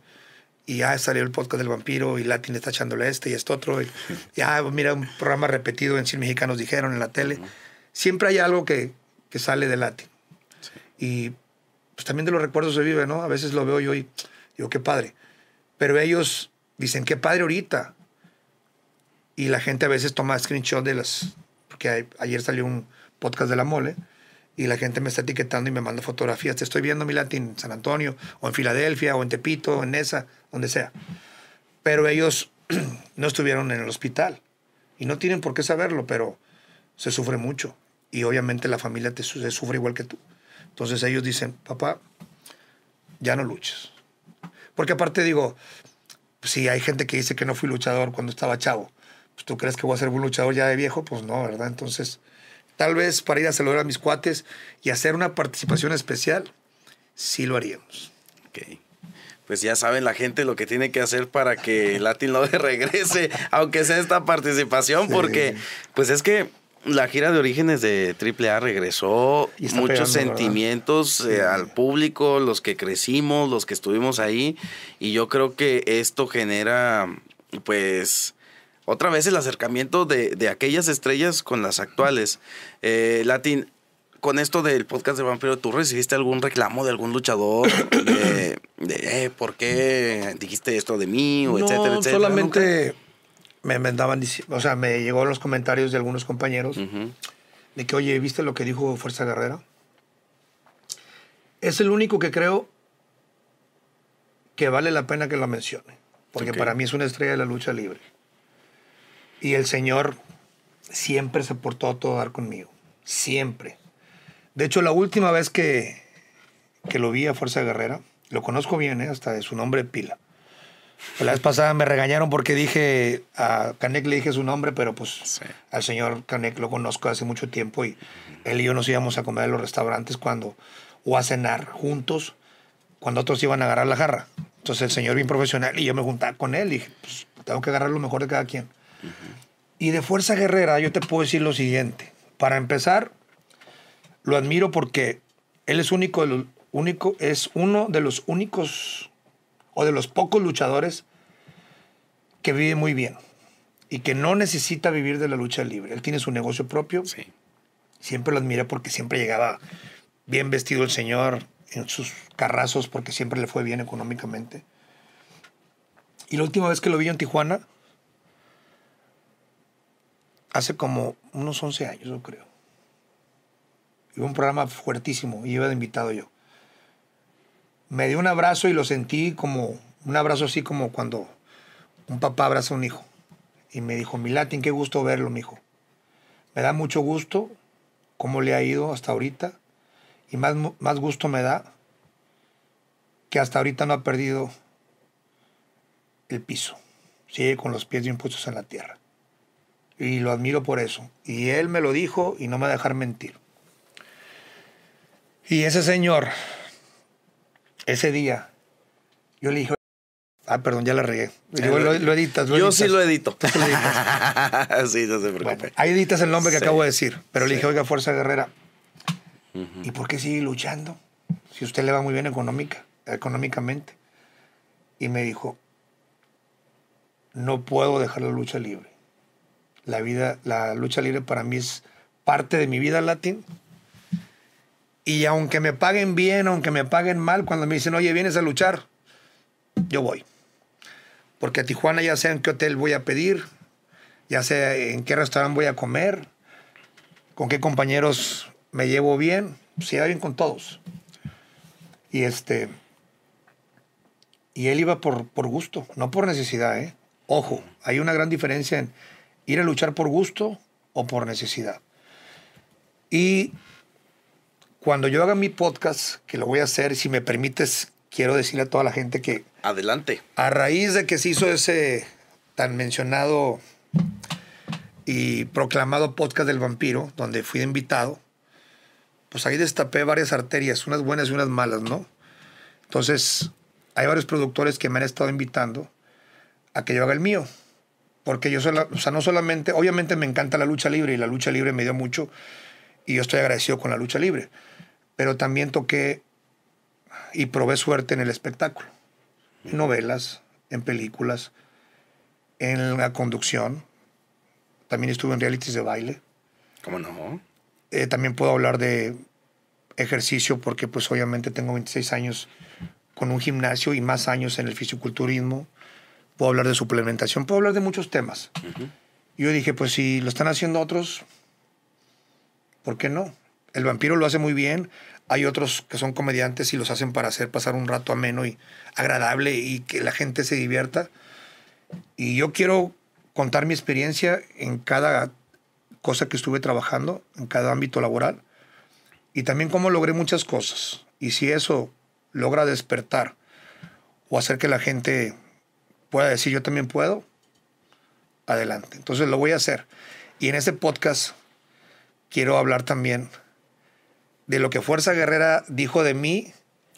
y ya salió el podcast del vampiro y Latin está echándole este y este otro. Y ya mira un programa repetido en 100 mexicanos dijeron en la tele. Siempre hay algo que, sale de Latin. Y pues también de los recuerdos se vive, ¿no? A veces lo veo yo y digo, qué padre. Pero ellos dicen, qué padre ahorita. Y la gente a veces toma screenshot de las... Porque ayer salió un podcast de la mole y la gente me está etiquetando y me manda fotografías. Te estoy viendo, Milati, en San Antonio, o en Filadelfia, o en Tepito, o en esa, donde sea. Pero ellos no estuvieron en el hospital y no tienen por qué saberlo, pero se sufre mucho y obviamente la familia te, sufre igual que tú. Entonces ellos dicen, papá, ya no luches. Porque aparte digo, si hay gente que dice que no fui luchador cuando estaba chavo, pues, tú crees que voy a ser un luchador ya de viejo, pues no, ¿verdad? Entonces tal vez para ir a saludar a mis cuates y hacer una participación especial, sí lo haríamos. pues ya saben la gente lo que tiene que hacer para que Latin Love regrese, aunque sea esta participación, porque pues es que la gira de orígenes de AAA regresó muchos sentimientos eh, al público, los que crecimos, los que estuvimos ahí, y yo creo que esto genera pues otra vez el acercamiento de, aquellas estrellas con las actuales. Eh, Latin, con esto del podcast de Vampiro, ¿tú recibiste algún reclamo de algún luchador? De, eh, ¿por qué dijiste esto de mí? no, Solamente me mandaban, o sea, me llegó los comentarios de algunos compañeros de que, oye, ¿viste lo que dijo Fuerza Guerrera? Es el único que creo que vale la pena que lo mencione, porque para mí es una estrella de la lucha libre. Y el Señor siempre se portó a todo dar conmigo. Siempre. De hecho, la última vez que, que lo vi a Fuerza Guerrera, lo conozco bien, ¿eh? hasta de su nombre pila. La vez pasada me regañaron porque dije, a Canek le dije su nombre, pero pues al señor Canek lo conozco hace mucho tiempo y él y yo nos íbamos a comer a los restaurantes cuando, o a cenar juntos, cuando otros iban a agarrar la jarra. Entonces el señor bien profesional y yo me juntaba con él y dije, pues tengo que agarrar lo mejor de cada quien. Y de Fuerza Guerrera yo te puedo decir lo siguiente. Para empezar, lo admiro porque él es único, único es uno de los únicos o de los pocos luchadores que vive muy bien y que no necesita vivir de la lucha libre. Él tiene su negocio propio. Siempre lo admira porque siempre llegaba bien vestido el señor en sus carrazos porque siempre le fue bien económicamente. Y la última vez que lo vi en Tijuana, hace como unos 11 años, yo creo. y un programa fuertísimo y iba de invitado yo. Me dio un abrazo y lo sentí como un abrazo así como cuando un papá abraza a un hijo. Y me dijo, latín qué gusto verlo, mi hijo. Me da mucho gusto cómo le ha ido hasta ahorita. Y más, más gusto me da que hasta ahorita no ha perdido el piso. Sigue con los pies bien puestos en la tierra y lo admiro por eso. Y él me lo dijo y no me va a dejar mentir. Y ese señor, ese día, yo le dije, ah, perdón, ya la regué. Yo, editas, sí lo edito. sí, no se preocupe. ahí editas el nombre que acabo de decir, pero le dije, oiga, Fuerza Guerrera, ¿y por qué sigue luchando? Si usted le va muy bien económica, económicamente. Y me dijo, no puedo dejar la lucha libre la vida, la lucha libre para mí es parte de mi vida latín. Y aunque me paguen bien, aunque me paguen mal, cuando me dicen, oye, vienes a luchar, yo voy. Porque a Tijuana ya sé en qué hotel voy a pedir, ya sé en qué restaurante voy a comer, con qué compañeros me llevo bien, si va bien con todos. Y este. Y él iba por, por gusto, no por necesidad, ¿eh? Ojo, hay una gran diferencia en, ir a luchar por gusto o por necesidad. Y cuando yo haga mi podcast, que lo voy a hacer, si me permites, quiero decirle a toda la gente que... Adelante. A raíz de que se hizo ese tan mencionado y proclamado podcast del vampiro, donde fui invitado, pues ahí destapé varias arterias, unas buenas y unas malas, ¿no? Entonces, hay varios productores que me han estado invitando a que yo haga el mío porque yo, o sea, no solamente, obviamente me encanta la lucha libre y la lucha libre me dio mucho y yo estoy agradecido con la lucha libre, pero también toqué y probé suerte en el espectáculo, en novelas, en películas, en la conducción, también estuve en realities de baile. ¿Cómo no? Eh, también puedo hablar de ejercicio porque pues obviamente tengo 26 años con un gimnasio y más años en el fisiculturismo puedo hablar de suplementación, puedo hablar de muchos temas. Yo dije, pues si lo están haciendo otros, ¿por qué no? El vampiro lo hace muy bien. Hay otros que son comediantes y los hacen para hacer pasar un rato ameno y agradable y que la gente se divierta. Y yo quiero contar mi experiencia en cada cosa que estuve trabajando, en cada ámbito laboral, y también cómo logré muchas cosas. Y si eso logra despertar o hacer que la gente pueda decir yo también puedo, adelante. Entonces lo voy a hacer. Y en este podcast quiero hablar también de lo que Fuerza Guerrera dijo de mí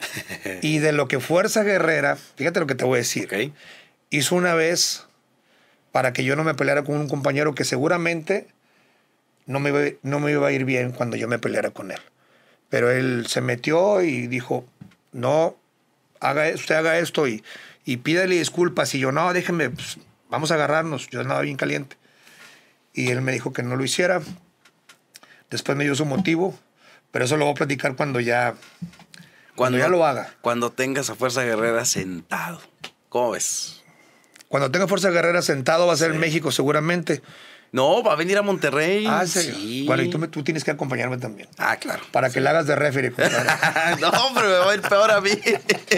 y de lo que Fuerza Guerrera, fíjate lo que te voy a decir, hizo una vez para que yo no me peleara con un compañero que seguramente no me, iba, no me iba a ir bien cuando yo me peleara con él. Pero él se metió y dijo, no, haga, e, usted haga esto y y pídale disculpas. Y yo, no, déjeme, pues, vamos a agarrarnos. Yo andaba bien caliente. Y él me dijo que no lo hiciera. Después me dio su motivo, pero eso lo voy a platicar cuando ya, cuando, ya lo haga. Cuando tenga esa Fuerza Guerrera sentado. ¿Cómo ves? Cuando tenga Fuerza Guerrera sentado va a ser México seguramente. No, va a venir a Monterrey. Ah, Sí. Bueno, y tú, tienes que acompañarme también. Ah, claro. Para que le hagas de referee. no, hombre, me va a ir peor a mí.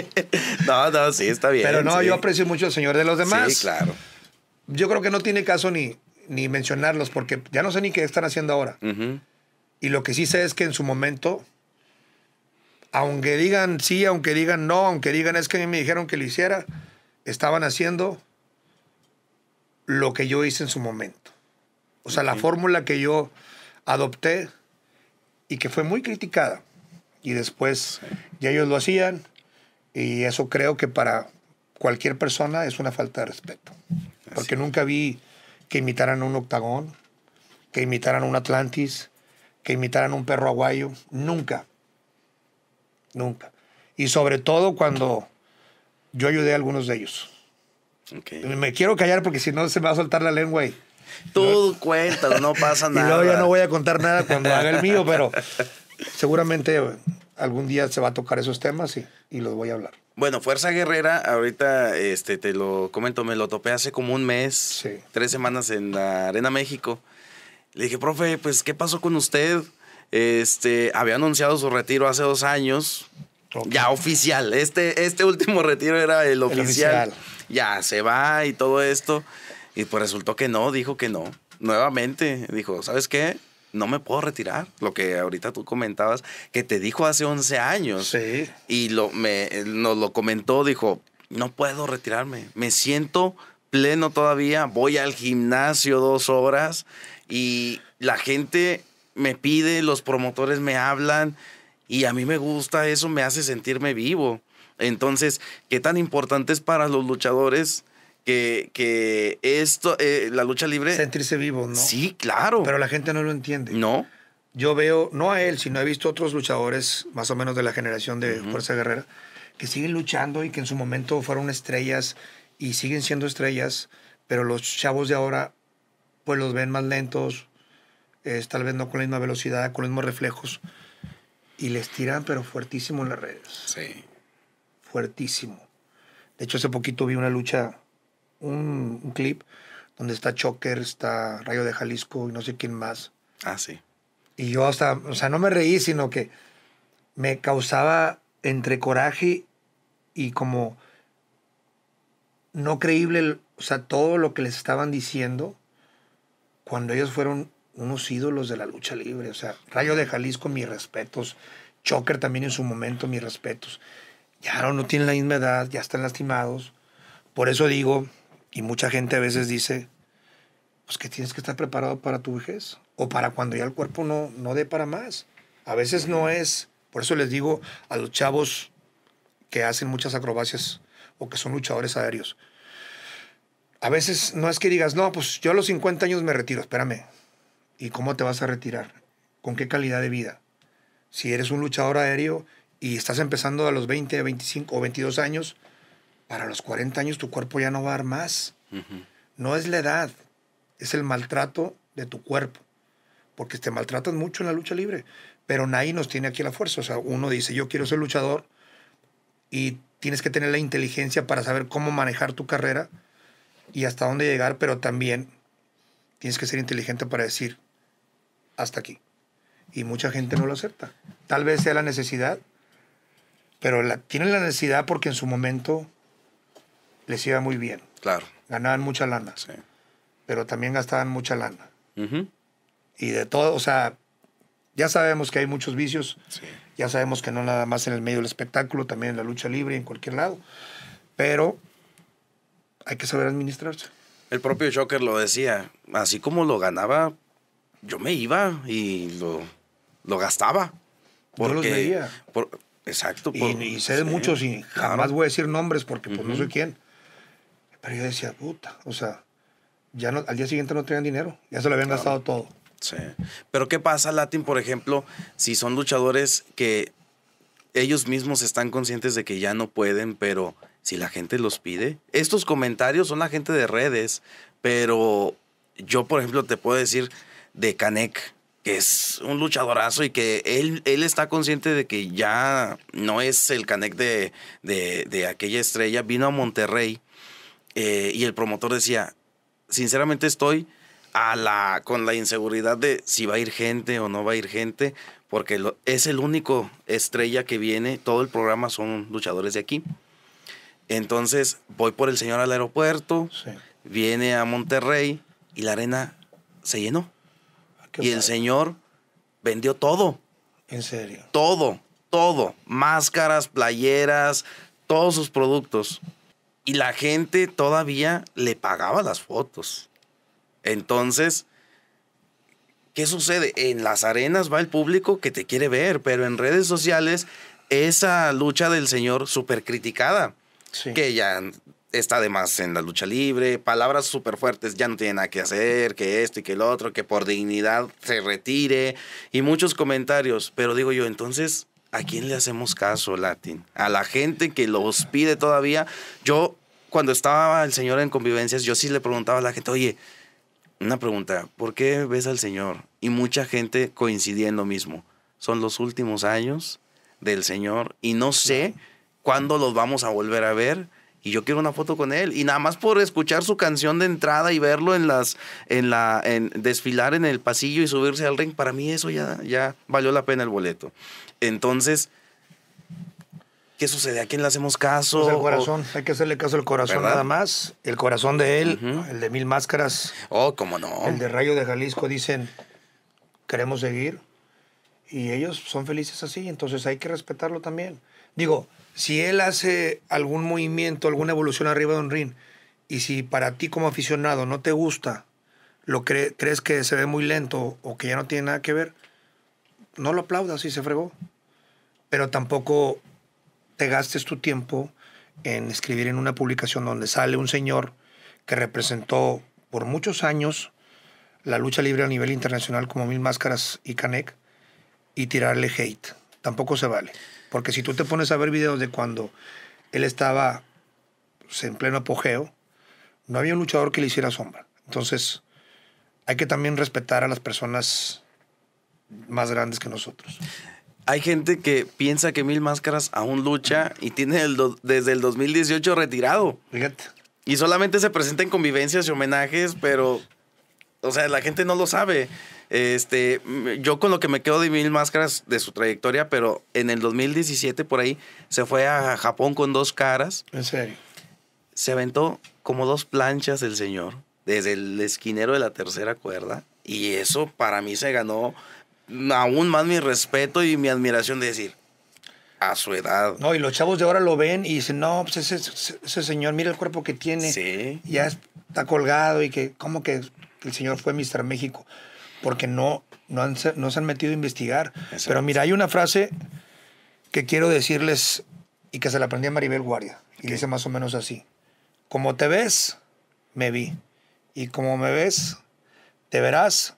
no, no, sí, está bien. Pero no, yo aprecio mucho al señor de los demás. Sí, claro. Yo creo que no tiene caso ni, ni mencionarlos porque ya no sé ni qué están haciendo ahora. Y lo que sí sé es que en su momento, aunque digan sí, aunque digan no, aunque digan es que me dijeron que lo hiciera, estaban haciendo lo que yo hice en su momento. O sea, la fórmula que yo adopté y que fue muy criticada. Y después ya ellos lo hacían y eso creo que para cualquier persona es una falta de respeto. Porque nunca vi que imitaran un octagón, que imitaran un Atlantis, que imitaran un perro aguayo. Nunca. Nunca. Y sobre todo cuando yo ayudé a algunos de ellos. Me quiero callar porque si no se me va a soltar la lengua y Tú cuentas, no pasa nada. Y luego yo no voy a contar nada cuando haga el mío, pero seguramente algún día se va a tocar esos temas y, y los voy a hablar. Bueno, Fuerza Guerrera, ahorita este, te lo comento, me lo topé hace como un mes, tres semanas en la Arena México. Le dije, profe, pues, ¿qué pasó con usted? Este, había anunciado su retiro hace dos años. Ya oficial. Este, este último retiro era el oficial. Ya se va y todo esto. Y pues resultó que no, dijo que no. Nuevamente dijo, ¿sabes qué? No me puedo retirar. Lo que ahorita tú comentabas, que te dijo hace 11 años. Sí. Y lo, me, nos lo comentó, dijo, no puedo retirarme. Me siento pleno todavía. Voy al gimnasio dos horas y la gente me pide, los promotores me hablan y a mí me gusta eso, me hace sentirme vivo. Entonces, ¿qué tan importante es para los luchadores que, que esto, eh, la lucha libre. Sentirse vivo, ¿no? Sí, claro. Pero la gente no lo entiende. No. Yo veo, no a él, sino he visto otros luchadores, más o menos de la generación de Fuerza Guerrera, que siguen luchando y que en su momento fueron estrellas y siguen siendo estrellas, pero los chavos de ahora, pues los ven más lentos, tal vez no con la misma velocidad, con los mismos reflejos, y les tiran, pero fuertísimo en las redes. Sí. Fuertísimo. De hecho, hace poquito vi una lucha un, clip donde está Choker, está Rayo de Jalisco y no sé quién más. Ah, sí. Y yo hasta, o sea, no me reí, sino que me causaba entre coraje y como no creíble, o sea, todo lo que les estaban diciendo cuando ellos fueron unos ídolos de la lucha libre. O sea, Rayo de Jalisco, mis respetos. Choker también en su momento, mis respetos. Ya no, no tienen la misma edad, ya están lastimados. Por eso digo, y mucha gente a veces dice, pues que tienes que estar preparado para tu vejez o para cuando ya el cuerpo no, no dé para más. A veces no es. Por eso les digo a los chavos que hacen muchas acrobacias o que son luchadores aéreos. A veces no es que digas, no, pues yo a los 50 años me retiro, espérame. ¿Y cómo te vas a retirar? ¿Con qué calidad de vida? Si eres un luchador aéreo y estás empezando a los 20, 25 o 22 años, para los 40 años tu cuerpo ya no va a dar más. No es la edad, es el maltrato de tu cuerpo, porque te maltratas mucho en la lucha libre, pero nadie nos tiene aquí la fuerza. O sea, uno dice, yo quiero ser luchador y tienes que tener la inteligencia para saber cómo manejar tu carrera y hasta dónde llegar, pero también tienes que ser inteligente para decir, hasta aquí. Y mucha gente no lo acepta. Tal vez sea la necesidad, pero la, tiene la necesidad porque en su momento les iba muy bien. Claro. Ganaban mucha lana. Sí. Pero también gastaban mucha lana. Y de todo, o sea, ya sabemos que hay muchos vicios. Sí. Ya sabemos que no nada más en el medio del espectáculo, también en la lucha libre, en cualquier lado. Pero hay que saber administrarse. El propio Joker lo decía, así como lo ganaba, yo me iba y lo, lo gastaba. por yo los veía. Por, exacto. y, sé de muchos y jamás voy a decir nombres porque pues, no sé quién. Pero yo decía, puta, o sea, ya no, al día siguiente no tenían dinero, ya se lo habían gastado todo. Sí. Pero ¿qué pasa, Latin, por ejemplo, si son luchadores que ellos mismos están conscientes de que ya no pueden, pero si la gente los pide? Estos comentarios son la gente de redes, pero yo, por ejemplo, te puedo decir de Canek, que es un luchadorazo y que él, él está consciente de que ya no es el Canek de, de aquella estrella, vino a Monterrey eh, y el promotor decía, sinceramente estoy a la, con la inseguridad de si va a ir gente o no va a ir gente, porque es el único estrella que viene, todo el programa son luchadores de aquí. Entonces voy por el señor al aeropuerto, viene a Monterrey y la arena se llenó. Ah, y el señor vendió todo. ¿En serio? Todo, todo. Máscaras, playeras, todos sus productos. Y la gente todavía le pagaba las fotos. Entonces, ¿qué sucede? En las arenas va el público que te quiere ver, pero en redes sociales esa lucha del señor súper criticada, que ya está además en la lucha libre, palabras súper fuertes, ya no tiene nada que hacer, que esto y que el otro, que por dignidad se retire, y muchos comentarios, pero digo yo, entonces, ¿a quién le hacemos caso, Latin? A la gente que los pide todavía. Yo, cuando estaba el Señor en convivencias, yo sí le preguntaba a la gente, oye, una pregunta, ¿por qué ves al Señor? Y mucha gente coincidía en lo mismo. Son los últimos años del Señor y no sé cuándo los vamos a volver a ver y yo quiero una foto con él. Y nada más por escuchar su canción de entrada y verlo en las, en la, en desfilar en el pasillo y subirse al ring, para mí eso ya, ya valió la pena el boleto. Entonces, ¿qué sucede? ¿A quién le hacemos caso? Pues el corazón, hay que hacerle caso al corazón nada más. El corazón de él, el de Mil Máscaras. Oh, cómo no. El de Rayo de Jalisco dicen, queremos seguir. Y ellos son felices así, entonces hay que respetarlo también. Digo, si él hace algún movimiento, alguna evolución arriba de un ring, y si para ti como aficionado no te gusta, lo crees que se ve muy lento o que ya no tiene nada que ver, no lo aplaudas y se fregó. Pero tampoco te gastes tu tiempo en escribir en una publicación donde sale un señor que representó por muchos años la lucha libre a nivel internacional como Mil Máscaras y Canek y tirarle hate. Tampoco se vale. Porque si tú te pones a ver videos de cuando él estaba pues, en pleno apogeo, no había un luchador que le hiciera sombra. Entonces, hay que también respetar a las personas más grandes que nosotros. Hay gente que piensa que Mil Máscaras aún lucha y tiene desde el 2018 retirado. Fíjate. Y solamente se presenta en convivencias y homenajes, pero, o sea, la gente no lo sabe. Este, yo con lo que me quedo de Mil Máscaras de su trayectoria, pero en el 2017 por ahí se fue a Japón con dos caras. En serio. Se aventó como dos planchas el señor desde el esquinero de la tercera cuerda y eso para mí se ganó aún más mi respeto y mi admiración de decir, a su edad. No, y los chavos de ahora lo ven y dicen, no, pues ese, señor, mira el cuerpo que tiene. Ya está colgado y que, ¿cómo que el señor fue Mister México? porque no, no, han, se han metido a investigar. Pero mira, hay una frase que quiero decirles y que se la aprendí a Maribel Guardia. Y le dice más o menos así. Como te ves, me vi. Y como me ves, te verás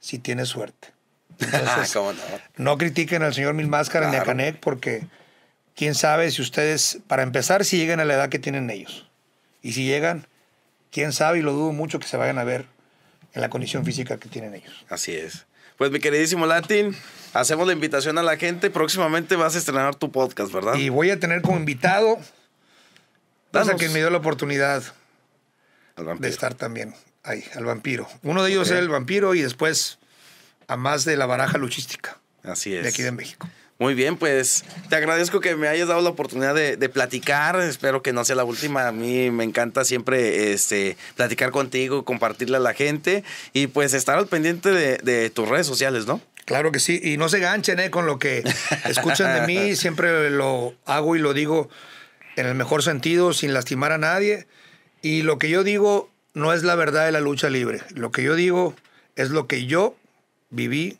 si tienes suerte. no? critiquen al señor Mil Máscaras de ni porque quién sabe si ustedes, para empezar, si llegan a la edad que tienen ellos. Y si llegan, quién sabe, y lo dudo mucho que se vayan a ver en la condición física que tienen ellos. Así es. Pues mi queridísimo Latin, hacemos la invitación a la gente. Próximamente vas a estrenar tu podcast, ¿verdad? Y voy a tener como invitado, a quien me dio la oportunidad de estar también ahí, al vampiro. Uno de ellos es el vampiro y después a más de la baraja luchística. Así es. De aquí de México. Muy bien, pues te agradezco que me hayas dado la oportunidad de, platicar. Espero que no sea la última. A mí me encanta siempre este, platicar contigo, compartirle a la gente y pues estar al pendiente de, tus redes sociales, ¿no? Claro que sí. Y no se ganchen eh, con lo que escuchan de mí. Siempre lo hago y lo digo en el mejor sentido, sin lastimar a nadie. Y lo que yo digo no es la verdad de la lucha libre. Lo que yo digo es lo que yo viví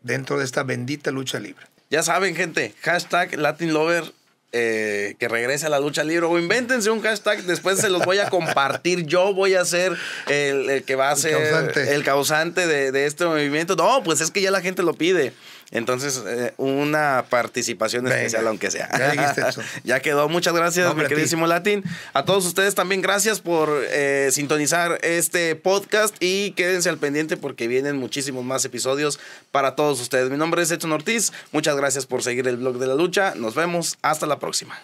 dentro de esta bendita lucha libre. Ya saben, gente, hashtag Latin Lover eh, que regrese a la lucha libre o invéntense un hashtag, después se los voy a compartir. Yo voy a ser el, que va a ser el causante, de, este movimiento. No, pues es que ya la gente lo pide. Entonces, eh, una participación especial, aunque sea. Ya quedó. Muchas gracias, mi queridísimo Latin. A todos ustedes también gracias por eh, sintonizar este podcast y quédense al pendiente porque vienen muchísimos más episodios para todos ustedes. Mi nombre es Edson Ortiz. Muchas gracias por seguir el blog de la lucha. Nos vemos. Hasta la próxima.